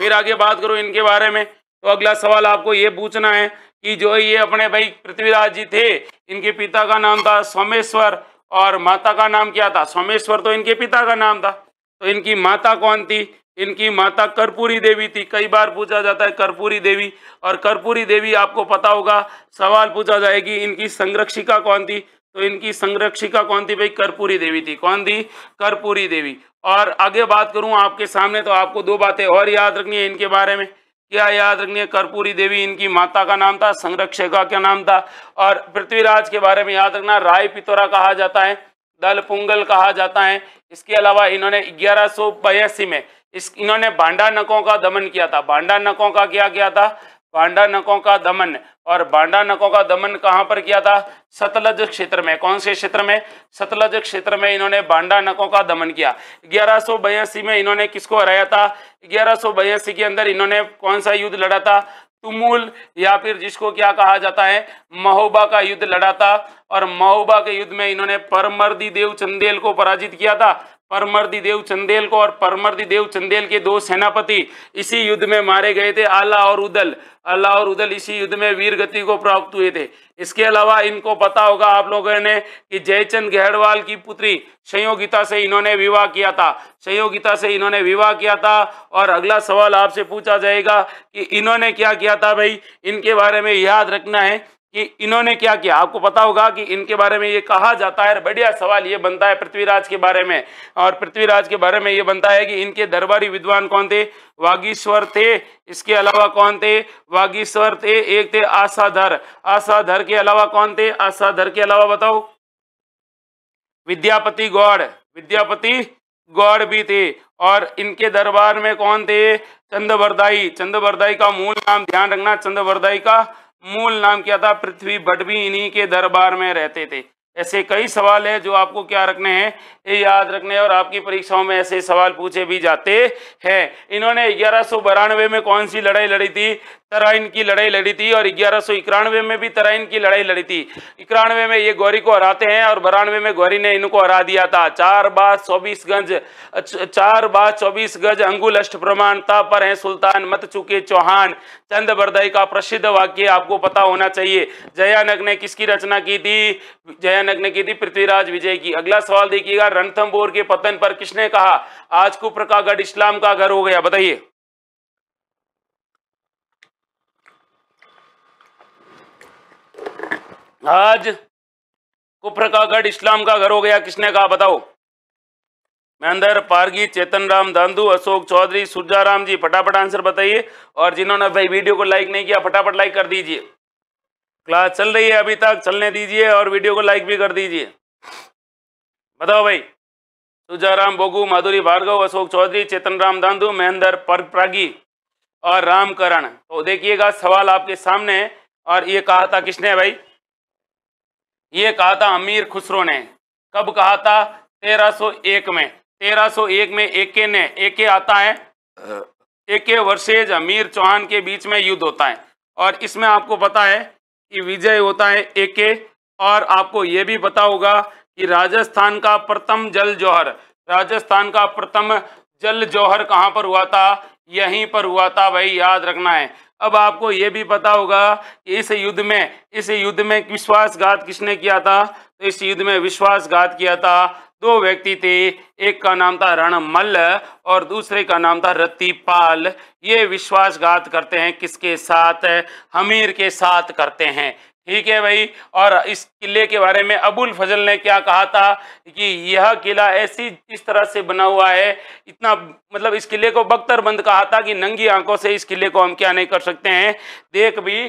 फिर आगे बात करो इनके बारे में तो अगला सवाल आपको ये पूछना है कि जो ये अपने भाई पृथ्वीराज जी थे इनके पिता का नाम था सोमेश्वर और माता का नाम क्या था सोमेश्वर तो इनके पिता का नाम था तो इनकी माता कौन थी इनकी माता कर्पूरी देवी थी कई बार पूछा जाता है कर्पूरी देवी और कर्पूरी देवी आपको पता होगा सवाल पूछा जाएगी इनकी संरक्षिका कौन थी तो इनकी संरक्षिका कौन थी भाई कर्पूरी देवी थी कौन थी कर्पूरी देवी और आगे बात करूं आपके सामने तो आपको दो बातें और याद रखनी है इनके बारे में क्या याद रखनी है कर्पूरी देवी इनकी माता का नाम था संरक्षिका का नाम था और पृथ्वीराज के बारे में याद रखना राय पितोरा कहा जाता है दल पुंगल कहा जाता है इसके अलावा इन्होंने ग्यारह में इस इन्होंने भांडा नकों का दमन किया था भांडा नकों का क्या किया था भांडा नकों का दमन और भांडा नकों का दमन कहाँ पर किया था सतलज क्षेत्र में कौन से क्षेत्र में सतलज क्षेत्र में इन्होंने भांडा नकों का दमन किया ग्यारह में इन्होंने किसको हराया था ग्यारह के अंदर इन्होंने कौन सा युद्ध लड़ा था तुमुल या फिर जिसको क्या कहा जाता है महोबा का युद्ध लड़ा था और महोबा के युद्ध में इन्होंने परमर्दी देव चंदेल को पराजित किया था परमर्दी देव चंदेल को और परमर्दी देव चंदेल के दो सेनापति इसी युद्ध में मारे गए थे आला और उदल आला और उदल इसी युद्ध में वीर गति को प्राप्त हुए थे इसके अलावा इनको पता होगा आप लोगों ने कि जयचंद गहड़वाल की पुत्री संयोगिता से इन्होंने विवाह किया था संयोगिता से इन्होंने विवाह किया था और अगला सवाल आपसे पूछा जाएगा कि इन्होंने क्या किया था भाई इनके बारे में याद रखना है कि इन्होंने क्या किया आपको पता होगा कि इनके बारे में ये कहा जाता है बढ़िया सवाल ये बनता है पृथ्वीराज के बारे में और पृथ्वीराज के बारे में ये बनता है कि इनके दरबारी विद्वान कौन थे वागीश्वर थे इसके अलावा कौन थे वागीश्वर थे एक थे आशाधर आशाधर के अलावा कौन थे आशाधर के अलावा बताओ विद्यापति गौड़ विद्यापति गौड़ भी थे और इनके दरबार में कौन थे चंद्रवरदाई चंद्रवरदाई का मूल नाम ध्यान रखना चंद्रवरदाई का मूल नाम क्या था पृथ्वी भट्ट भी इन्हीं के दरबार में रहते थे ऐसे कई सवाल है जो आपको क्या रखने हैं ये याद रखने हैं और आपकी परीक्षाओं में ऐसे सवाल पूछे भी जाते हैं इन्होंने ग्यारह में कौन सी लड़ाई लड़ी थी तराइन की लड़ाई लड़ी थी और ग्यारह सौ इक्यानवे में भी तराइन की लड़ाई लड़ी थी इक्यानवे में ये गौरी को हराते हैं और बरानवे में गौरी ने इनको हरा दिया था चार बार चौबीस गंज चार बार चौबीस गज अंगुल अष्ट प्रमाणता पर हैं सुल्तान मत चुके चौहान चंद बरदाई का प्रसिद्ध वाक्य आपको पता होना चाहिए जयानक ने किसकी रचना की थी जयानक ने की थी पृथ्वीराज विजय की अगला सवाल देखिएगा रणथम के पतन पर किसने कहा आज कुप्र का इस्लाम का घर हो गया बताइए आज कुफर का गढ़ इस्लाम का घर हो गया किसने कहा बताओ महेंद्र पारगी चेतन राम दांदू अशोक चौधरी सुरजा राम जी फटाफट आंसर बताइए और जिन्होंने भाई वीडियो को लाइक नहीं किया फटाफट लाइक कर दीजिए क्लास चल रही है अभी तक चलने दीजिए और वीडियो को लाइक भी कर दीजिए बताओ भाई सुरजाराम बोगू माधुरी भार्गव अशोक चौधरी चेतन राम दांधु महेंद्र परप्रागी और रामकरण तो देखिएगा सवाल आपके सामने और ये कहा था किसने भाई ये कहा था अमीर खुसरो ने कब कहा था 1301 में 1301 में एके ने एके आता है एके वर्षेज अमीर चौहान के बीच में युद्ध होता है और इसमें आपको पता है कि विजय होता है एके और आपको ये भी पता होगा कि राजस्थान का प्रथम जल जौहर राजस्थान का प्रथम जल जौहर कहाँ पर हुआ था यहीं पर हुआ था भाई याद रखना है अब आपको ये भी पता होगा कि इस युद्ध में इस युद्ध में विश्वासघात किसने किया था तो इस युद्ध में विश्वासघात किया था दो व्यक्ति थे एक का नाम था रण मल्ल और दूसरे का नाम था रतिपाल ये विश्वासघात करते हैं किसके साथ हमीर के साथ करते हैं ठीक है भाई और इस किले के बारे में अबुल फजल ने क्या कहा था कि यह किला ऐसी इस तरह से बना हुआ है इतना मतलब इस किले को बख्तर बंद कहा था कि नंगी आंखों से इस किले को हम क्या नहीं कर सकते हैं देख भी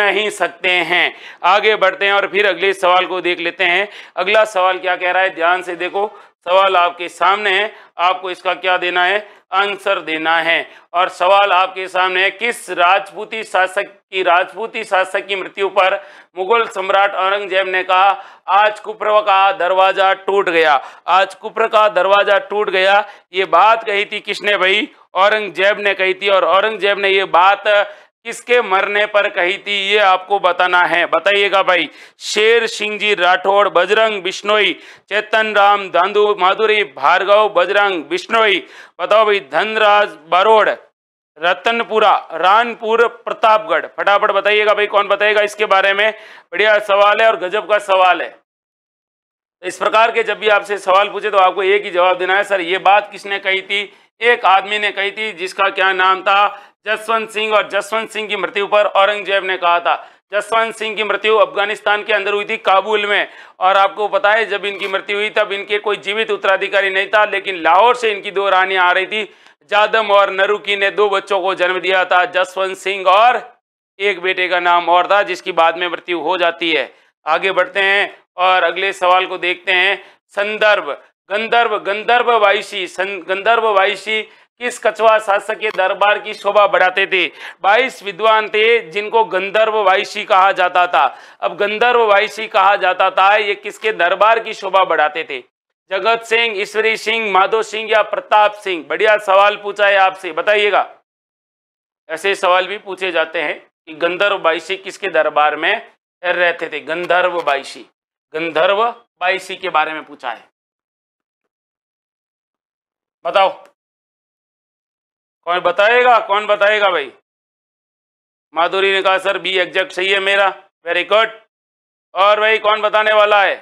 नहीं सकते हैं आगे बढ़ते हैं और फिर अगले सवाल को देख लेते हैं अगला सवाल क्या कह रहा है ध्यान से देखो सवाल आपके सामने है आपको इसका क्या देना है आंसर देना है और सवाल आपके सामने है किस राजपूती शासक की राजपूती शासक की मृत्यु पर मुगल सम्राट औरंगजेब ने कहा आज कुप्र का दरवाजा टूट गया आज कुप्र का दरवाजा टूट गया ये बात कही थी किसने भाई औरंगजेब ने कही थी और औरंगजेब ने ये बात किसके मरने पर कही थी ये आपको बताना है बताइएगा भाई शेर सिंह जी राठौड़ बजरंग बिश्नोई चेतन राम दांदू माधुरी भार्गव बजरंग बिश्नोई बताओ भाई धनराज बरोड़ रतनपुरा रानपुर प्रतापगढ़ फटाफट बताइएगा भाई कौन बताएगा इसके बारे में बढ़िया सवाल है और गजब का सवाल है इस प्रकार के जब भी आपसे सवाल पूछे तो आपको एक ही जवाब देना है सर ये बात किसने कही थी एक आदमी ने कही थी जिसका क्या नाम था जसवंत सिंह और जसवंत सिंह की मृत्यु पर औरंगजेब ने कहा था जसवंत सिंह की मृत्यु अफगानिस्तान के अंदर हुई थी काबुल में और आपको पता है जब इनकी मृत्यु हुई तब इनके कोई जीवित उत्तराधिकारी नहीं था लेकिन लाहौर से इनकी दो रानियां आ रही थी जादम और नरुकी ने दो बच्चों को जन्म दिया था जसवंत सिंह और एक बेटे का नाम और था जिसकी बाद में मृत्यु हो जाती है आगे बढ़ते हैं और अगले सवाल को देखते हैं संदर्भ गंधर्व गंधर्व वायसी गंधर्व वायशी किस कछवा शासक के दरबार की शोभा बढ़ाते थे बाईस विद्वान थे जिनको गंधर्व वायसी कहा जाता था अब गंधर्व वायसी कहा जाता था ये किसके दरबार की शोभा बढ़ाते थे जगत सिंह ईश्वरी सिंह माधो सिंह या प्रताप सिंह बढ़िया सवाल पूछा है आपसे बताइएगा ऐसे सवाल भी पूछे जाते हैं कि गंधर्व बाईसी किसके दरबार में रहते थे गंधर्व बाईसी गंधर्व बाईसी के बारे में पूछा है बताओ कौन बताएगा कौन बताएगा भाई माधुरी ने कहा सर बी एग्जैक्ट सही है मेरा वेरी गुड और भाई कौन बताने वाला है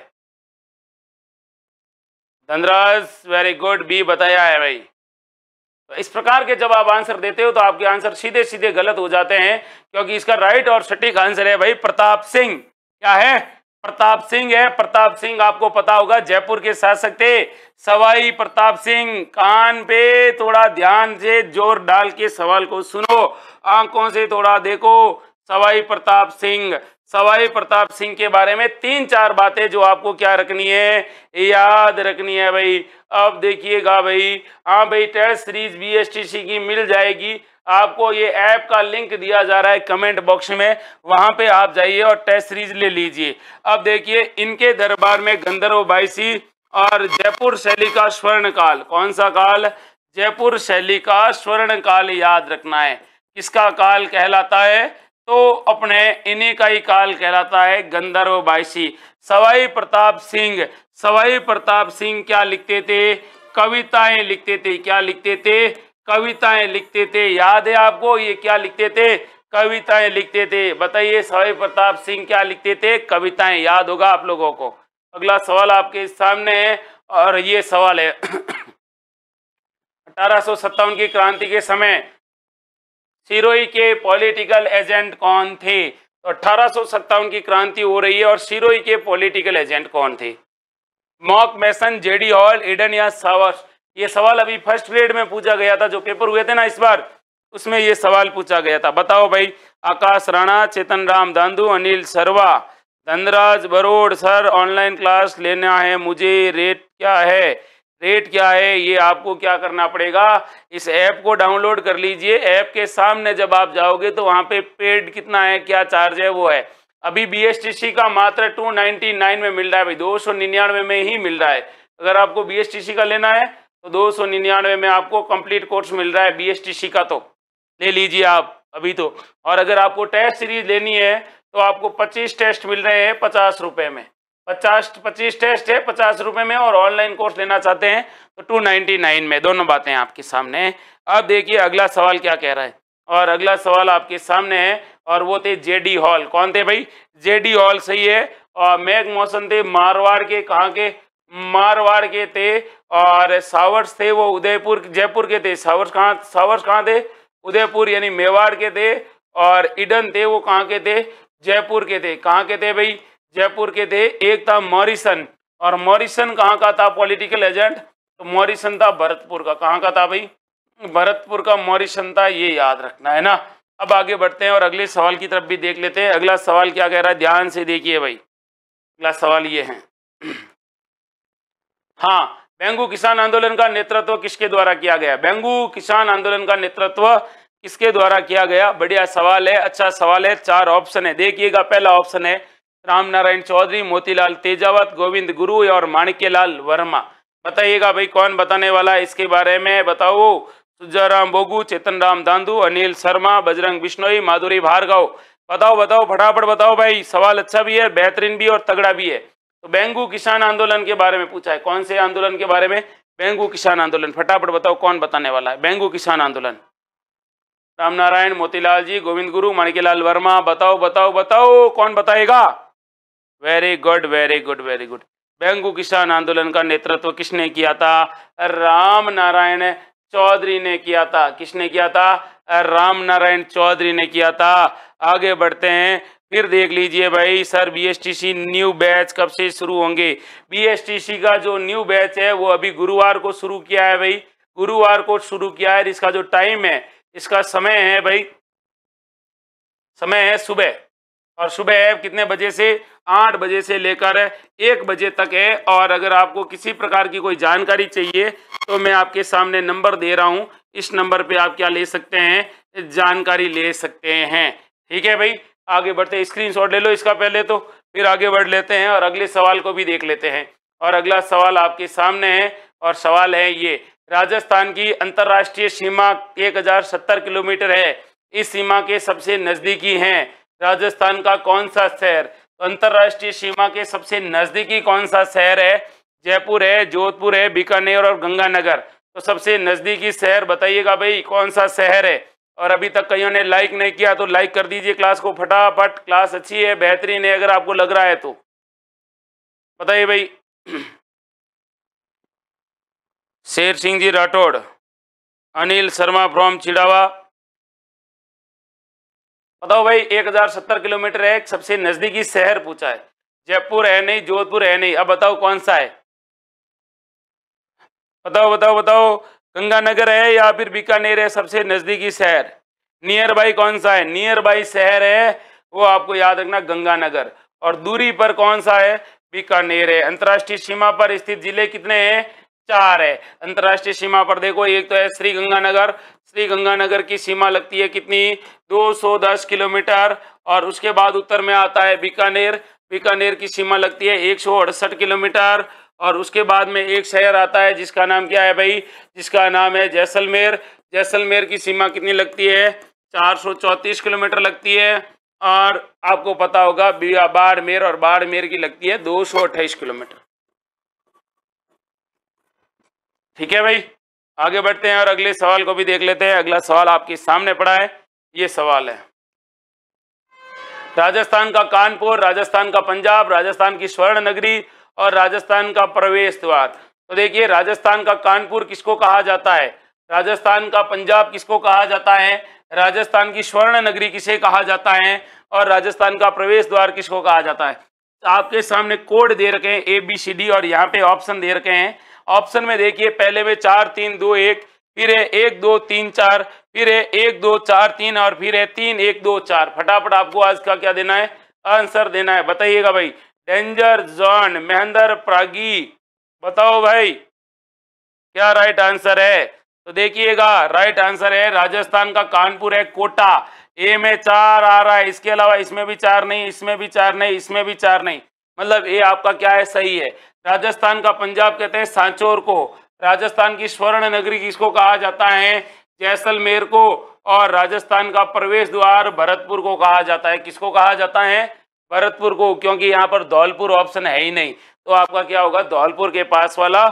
धनराज वेरी गुड बी बताया है भाई तो इस प्रकार के जब आप आंसर देते हो तो आपके आंसर सीधे सीधे गलत हो जाते हैं क्योंकि इसका राइट और सटीक आंसर है भाई प्रताप सिंह क्या है प्रताप सिंह है प्रताप सिंह आपको पता होगा जयपुर के शासक थे सवाई प्रताप सिंह कान पे थोड़ा ध्यान से जोर डाल के सवाल को सुनो आंखों से थोड़ा देखो सवाई प्रताप सिंह सवाई प्रताप सिंह के बारे में तीन चार बातें जो आपको क्या रखनी है याद रखनी है भाई अब देखिएगा भाई हाँ भाई टेस्ट सीरीज बीएसटीसी की मिल जाएगी आपको ये ऐप का लिंक दिया जा रहा है कमेंट बॉक्स में वहां पे आप जाइए और टेस्ट सीरीज ले लीजिए अब देखिए इनके दरबार में गंधर्व बाईसी और जयपुर शैली का स्वर्ण काल कौन सा काल जयपुर शैली का स्वर्ण काल याद रखना है किसका काल कहलाता है तो अपने इन्हीं का ही काल कहलाता है गंधर्व बायसी सवाई प्रताप सिंह सवाई प्रताप सिंह क्या लिखते थे कविताएं लिखते थे क्या लिखते थे कविताएं लिखते थे याद है आपको ये क्या लिखते थे कविताएं लिखते थे बताइए सवाई प्रताप सिंह क्या लिखते थे कविताएं याद होगा आप लोगों को अगला सवाल आपके सामने है और ये सवाल है <clears throat> अठारह की क्रांति के समय सिरोही के पॉलिटिकल एजेंट कौन थे तो अठारह की क्रांति हो रही है और सिरोही के पॉलिटिकल एजेंट कौन थे मॉक मैसन जेडी हॉल एडन या सावर ये सवाल अभी फर्स्ट ग्रेड में पूछा गया था जो पेपर हुए थे ना इस बार उसमें ये सवाल पूछा गया था बताओ भाई आकाश राणा चेतन Ram Dandhu Anil Sarwa Dhanraj Barod sir online class लेना है मुझे रेट क्या है रेट क्या है ये आपको क्या करना पड़ेगा इस ऐप को डाउनलोड कर लीजिए ऐप के सामने जब आप जाओगे तो वहाँ पे पेड कितना है क्या चार्ज है वो है अभी बीएसटीसी का मात्र 299 में मिल रहा है भाई दो में ही मिल रहा है अगर आपको बीएसटीसी का लेना है तो दो में आपको कंप्लीट कोर्स मिल रहा है बीएसटीसी का तो ले लीजिए आप अभी तो और अगर आपको टेस्ट सीरीज लेनी है तो आपको पच्चीस टेस्ट मिल रहे हैं पचास रुपये में पचास पच्चीस टेस्ट है पचास रुपये में और ऑनलाइन कोर्स लेना चाहते हैं तो टू नाइन्टी नाइन में दोनों बातें आपके सामने अब देखिए अगला सवाल क्या कह रहा है और अगला सवाल आपके सामने है और वो थे जेडी हॉल कौन थे भाई जेडी हॉल सही है और मैग मौसम थे मारवाड़ के कहाँ के मारवाड़ के थे और सावर्स थे वो उदयपुर जयपुर के थे सावर्स कहाँ सावर्स कहाँ थे उदयपुर यानी मेवाड़ के थे और इडन थे वो कहाँ के थे जयपुर के थे कहाँ के थे भाई जयपुर के थे एक था मॉरिसन और मॉरिसन कहाँ का था पॉलिटिकल एजेंट तो मॉरिसन था भरतपुर का कहाँ का था भाई भरतपुर का मॉरिसन था ये याद रखना है ना अब आगे बढ़ते हैं और अगले सवाल की तरफ भी देख लेते हैं अगला सवाल क्या कह रहा है ध्यान से देखिए भाई अगला सवाल ये है <clears throat> हाँ बेंगू किसान आंदोलन का नेतृत्व किसके द्वारा किया गया बेंगू किसान आंदोलन का नेतृत्व किसके द्वारा किया गया बढ़िया सवाल है अच्छा सवाल है चार ऑप्शन है देखिएगा पहला ऑप्शन है राम नारायण चौधरी मोतीलाल तेजावत गोविंद गुरु और माणिक्यलाल वर्मा बताइएगा भाई कौन बताने वाला है इसके बारे में बताओ सुजाराम बोगू चेतन राम दांदू अनिल शर्मा बजरंग बिश्नोई माधुरी भार्गव बताओ बताओ फटाफट बताओ भाई सवाल अच्छा भी है बेहतरीन भी और तगड़ा भी है तो बेंगू किसान आंदोलन के बारे में पूछा है कौन से आंदोलन के बारे में बेंगू किसान आंदोलन फटाफट बताओ कौन बताने वाला है बेंगू किसान आंदोलन रामनारायण मोतीलाल जी गोविंद गुरु माणिक्यलाल वर्मा बताओ बताओ बताओ कौन बताएगा very good very good very good बेंगू किसान आंदोलन का नेतृत्व किसने किया था राम नारायण चौधरी ने किया था किसने किया था राम नारायण चौधरी ने किया था आगे बढ़ते हैं फिर देख लीजिए भाई सर बीएसटीसी न्यू बैच कब से शुरू होंगे बीएसटीसी का जो न्यू बैच है वो अभी गुरुवार को शुरू किया है भाई गुरुवार को शुरू किया है इसका जो टाइम है इसका समय है भाई समय है सुबह और सुबह है कितने बजे से आठ बजे से लेकर एक बजे तक है और अगर आपको किसी प्रकार की कोई जानकारी चाहिए तो मैं आपके सामने नंबर दे रहा हूँ इस नंबर पे आप क्या ले सकते हैं जानकारी ले सकते हैं ठीक है भाई आगे बढ़ते स्क्रीन शॉट ले लो इसका पहले तो फिर आगे बढ़ लेते हैं और अगले सवाल को भी देख लेते हैं और अगला सवाल आपके सामने है और सवाल है ये राजस्थान की अंतर्राष्ट्रीय सीमा एक किलोमीटर है इस सीमा के सबसे नज़दीकी हैं राजस्थान का कौन सा शहर तो अंतर्राष्ट्रीय सीमा के सबसे नज़दीकी कौन सा शहर है जयपुर है जोधपुर है बीकानेर और गंगानगर तो सबसे नज़दीकी शहर बताइएगा भाई कौन सा शहर है और अभी तक कईयों ने लाइक नहीं किया तो लाइक कर दीजिए क्लास को फटाफट क्लास अच्छी है बेहतरीन है अगर आपको लग रहा है तो बताइए भाई <clears throat> शेर सिंह जी राठौड़ अनिल शर्मा फ्रॉम चिड़ावा बताओ भाई 1070 किलोमीटर है सबसे नजदीकी शहर पूछा है जयपुर है नहीं जोधपुर है नहीं अब बताओ कौन सा है बताओ बताओ बताओ गंगानगर है या फिर बीकानेर है सबसे नजदीकी शहर नियर बाई कौन सा है नियर बाई शहर है वो आपको याद रखना गंगानगर और दूरी पर कौन सा है बीकानेर है अंतर्राष्ट्रीय सीमा पर स्थित जिले कितने हैं चार है अंतर्राष्ट्रीय सीमा पर देखो एक तो है श्री गंगानगर श्रीगंगानगर की सीमा लगती है कितनी 210 किलोमीटर और उसके बाद उत्तर में आता है बीकानेर बीकानेर की सीमा लगती है एक किलोमीटर और उसके बाद में एक शहर आता है जिसका नाम क्या है भाई जिसका नाम है जैसलमेर जैसलमेर की सीमा कितनी लगती है चार किलोमीटर लगती है और आपको पता होगा बाड़मेर और बाड़मेर की लगती है दो किलोमीटर ठीक है भाई आगे बढ़ते हैं और अगले सवाल को भी देख लेते हैं अगला सवाल आपके सामने पड़ा है ये सवाल है राजस्थान का कानपुर राजस्थान का पंजाब राजस्थान की स्वर्ण नगरी और राजस्थान का प्रवेश द्वार तो देखिए राजस्थान का कानपुर किसको कहा जाता है राजस्थान का पंजाब किसको कहा जाता है राजस्थान की स्वर्ण नगरी किसे कहा जाता है और राजस्थान का प्रवेश द्वार किसको कहा जाता है आपके सामने कोड दे रखे हैं ए बी सी डी और यहाँ पे ऑप्शन दे रखे हैं ऑप्शन में देखिए पहले में चार तीन दो एक फिर है एक दो तीन चार फिर है एक दो चार तीन और फिर है तीन एक दो चार फटाफट आपको आज का क्या देना है आंसर देना है बताइएगा भाई डेंजर जॉन महेंद्र प्रागी बताओ भाई क्या राइट आंसर है तो देखिएगा राइट आंसर है राजस्थान का कानपुर है कोटा ए में चार आ रहा है इसके अलावा इसमें भी चार नहीं इसमें भी चार नहीं इसमें भी चार नहीं मतलब ये आपका क्या है सही है राजस्थान का पंजाब कहते हैं सांचोर को राजस्थान की स्वर्ण नगरी किसको कहा जाता है जैसलमेर को और राजस्थान का प्रवेश द्वार भरतपुर को कहा जाता है किसको कहा जाता है भरतपुर को क्योंकि यहाँ पर धौलपुर ऑप्शन है ही नहीं तो आपका क्या होगा धौलपुर के पास वाला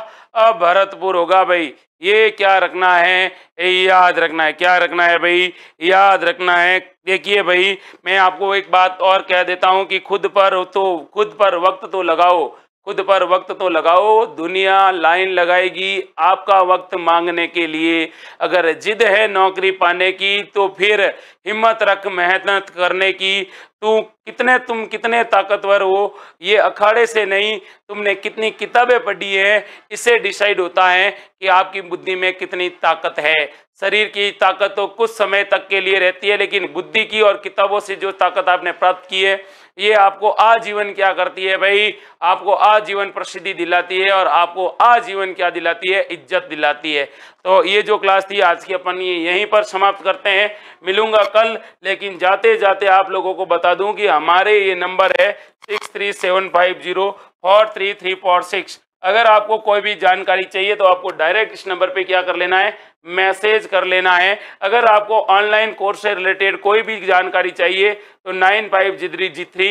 भरतपुर होगा भाई ये क्या रखना है याद रखना है क्या रखना है भाई याद रखना है देखिए भाई मैं आपको एक बात और कह देता हूँ कि खुद पर तो खुद पर वक्त तो लगाओ खुद पर वक्त तो लगाओ दुनिया लाइन लगाएगी आपका वक्त मांगने के लिए अगर जिद है नौकरी पाने की तो फिर हिम्मत रख मेहनत करने की तू कितने तुम कितने ताकतवर हो ये अखाड़े से नहीं तुमने कितनी किताबें पढ़ी है इससे डिसाइड होता है कि आपकी बुद्धि में कितनी ताकत है शरीर की ताकत तो कुछ समय तक के लिए रहती है लेकिन बुद्धि की और किताबों से जो ताकत आपने प्राप्त की है ये आपको आजीवन क्या करती है भाई आपको आजीवन प्रसिद्धि दिलाती है और आपको आजीवन क्या दिलाती है इज्जत दिलाती है तो ये जो क्लास थी आज की अपन ये यहीं पर समाप्त करते हैं मिलूंगा कल लेकिन जाते जाते आप लोगों को बता दूं कि हमारे ये नंबर है six three seven five zero four three three four six अगर आपको कोई भी जानकारी चाहिए तो आपको डायरेक्ट इस नंबर पे क्या कर लेना है मैसेज कर लेना है अगर आपको ऑनलाइन कोर्स से रिलेटेड कोई भी जानकारी चाहिए तो nine five G G three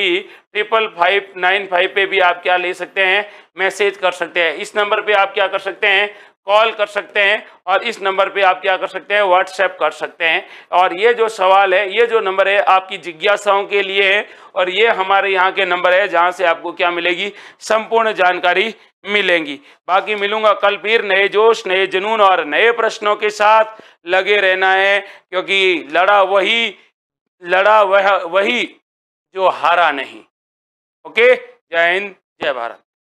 triple five nine five पे भी आप क्या ले सकते हैं मैसेज कर सकते हैं इस नंबर पे आप क्या कर सकते हैं कॉल कर सकते हैं और इस नंबर पे आप क्या कर सकते हैं व्हाट्सएप कर सकते हैं और ये जो सवाल है ये जो नंबर है आपकी जिज्ञासाओं के लिए है और ये हमारे यहाँ के नंबर है जहाँ से आपको क्या मिलेगी संपूर्ण जानकारी मिलेंगी बाकी मिलूंगा कल फिर नए जोश नए जुनून और नए प्रश्नों के साथ लगे रहना है क्योंकि लड़ा वही लड़ा वह वही जो हारा नहीं ओके जय हिंद जय भारत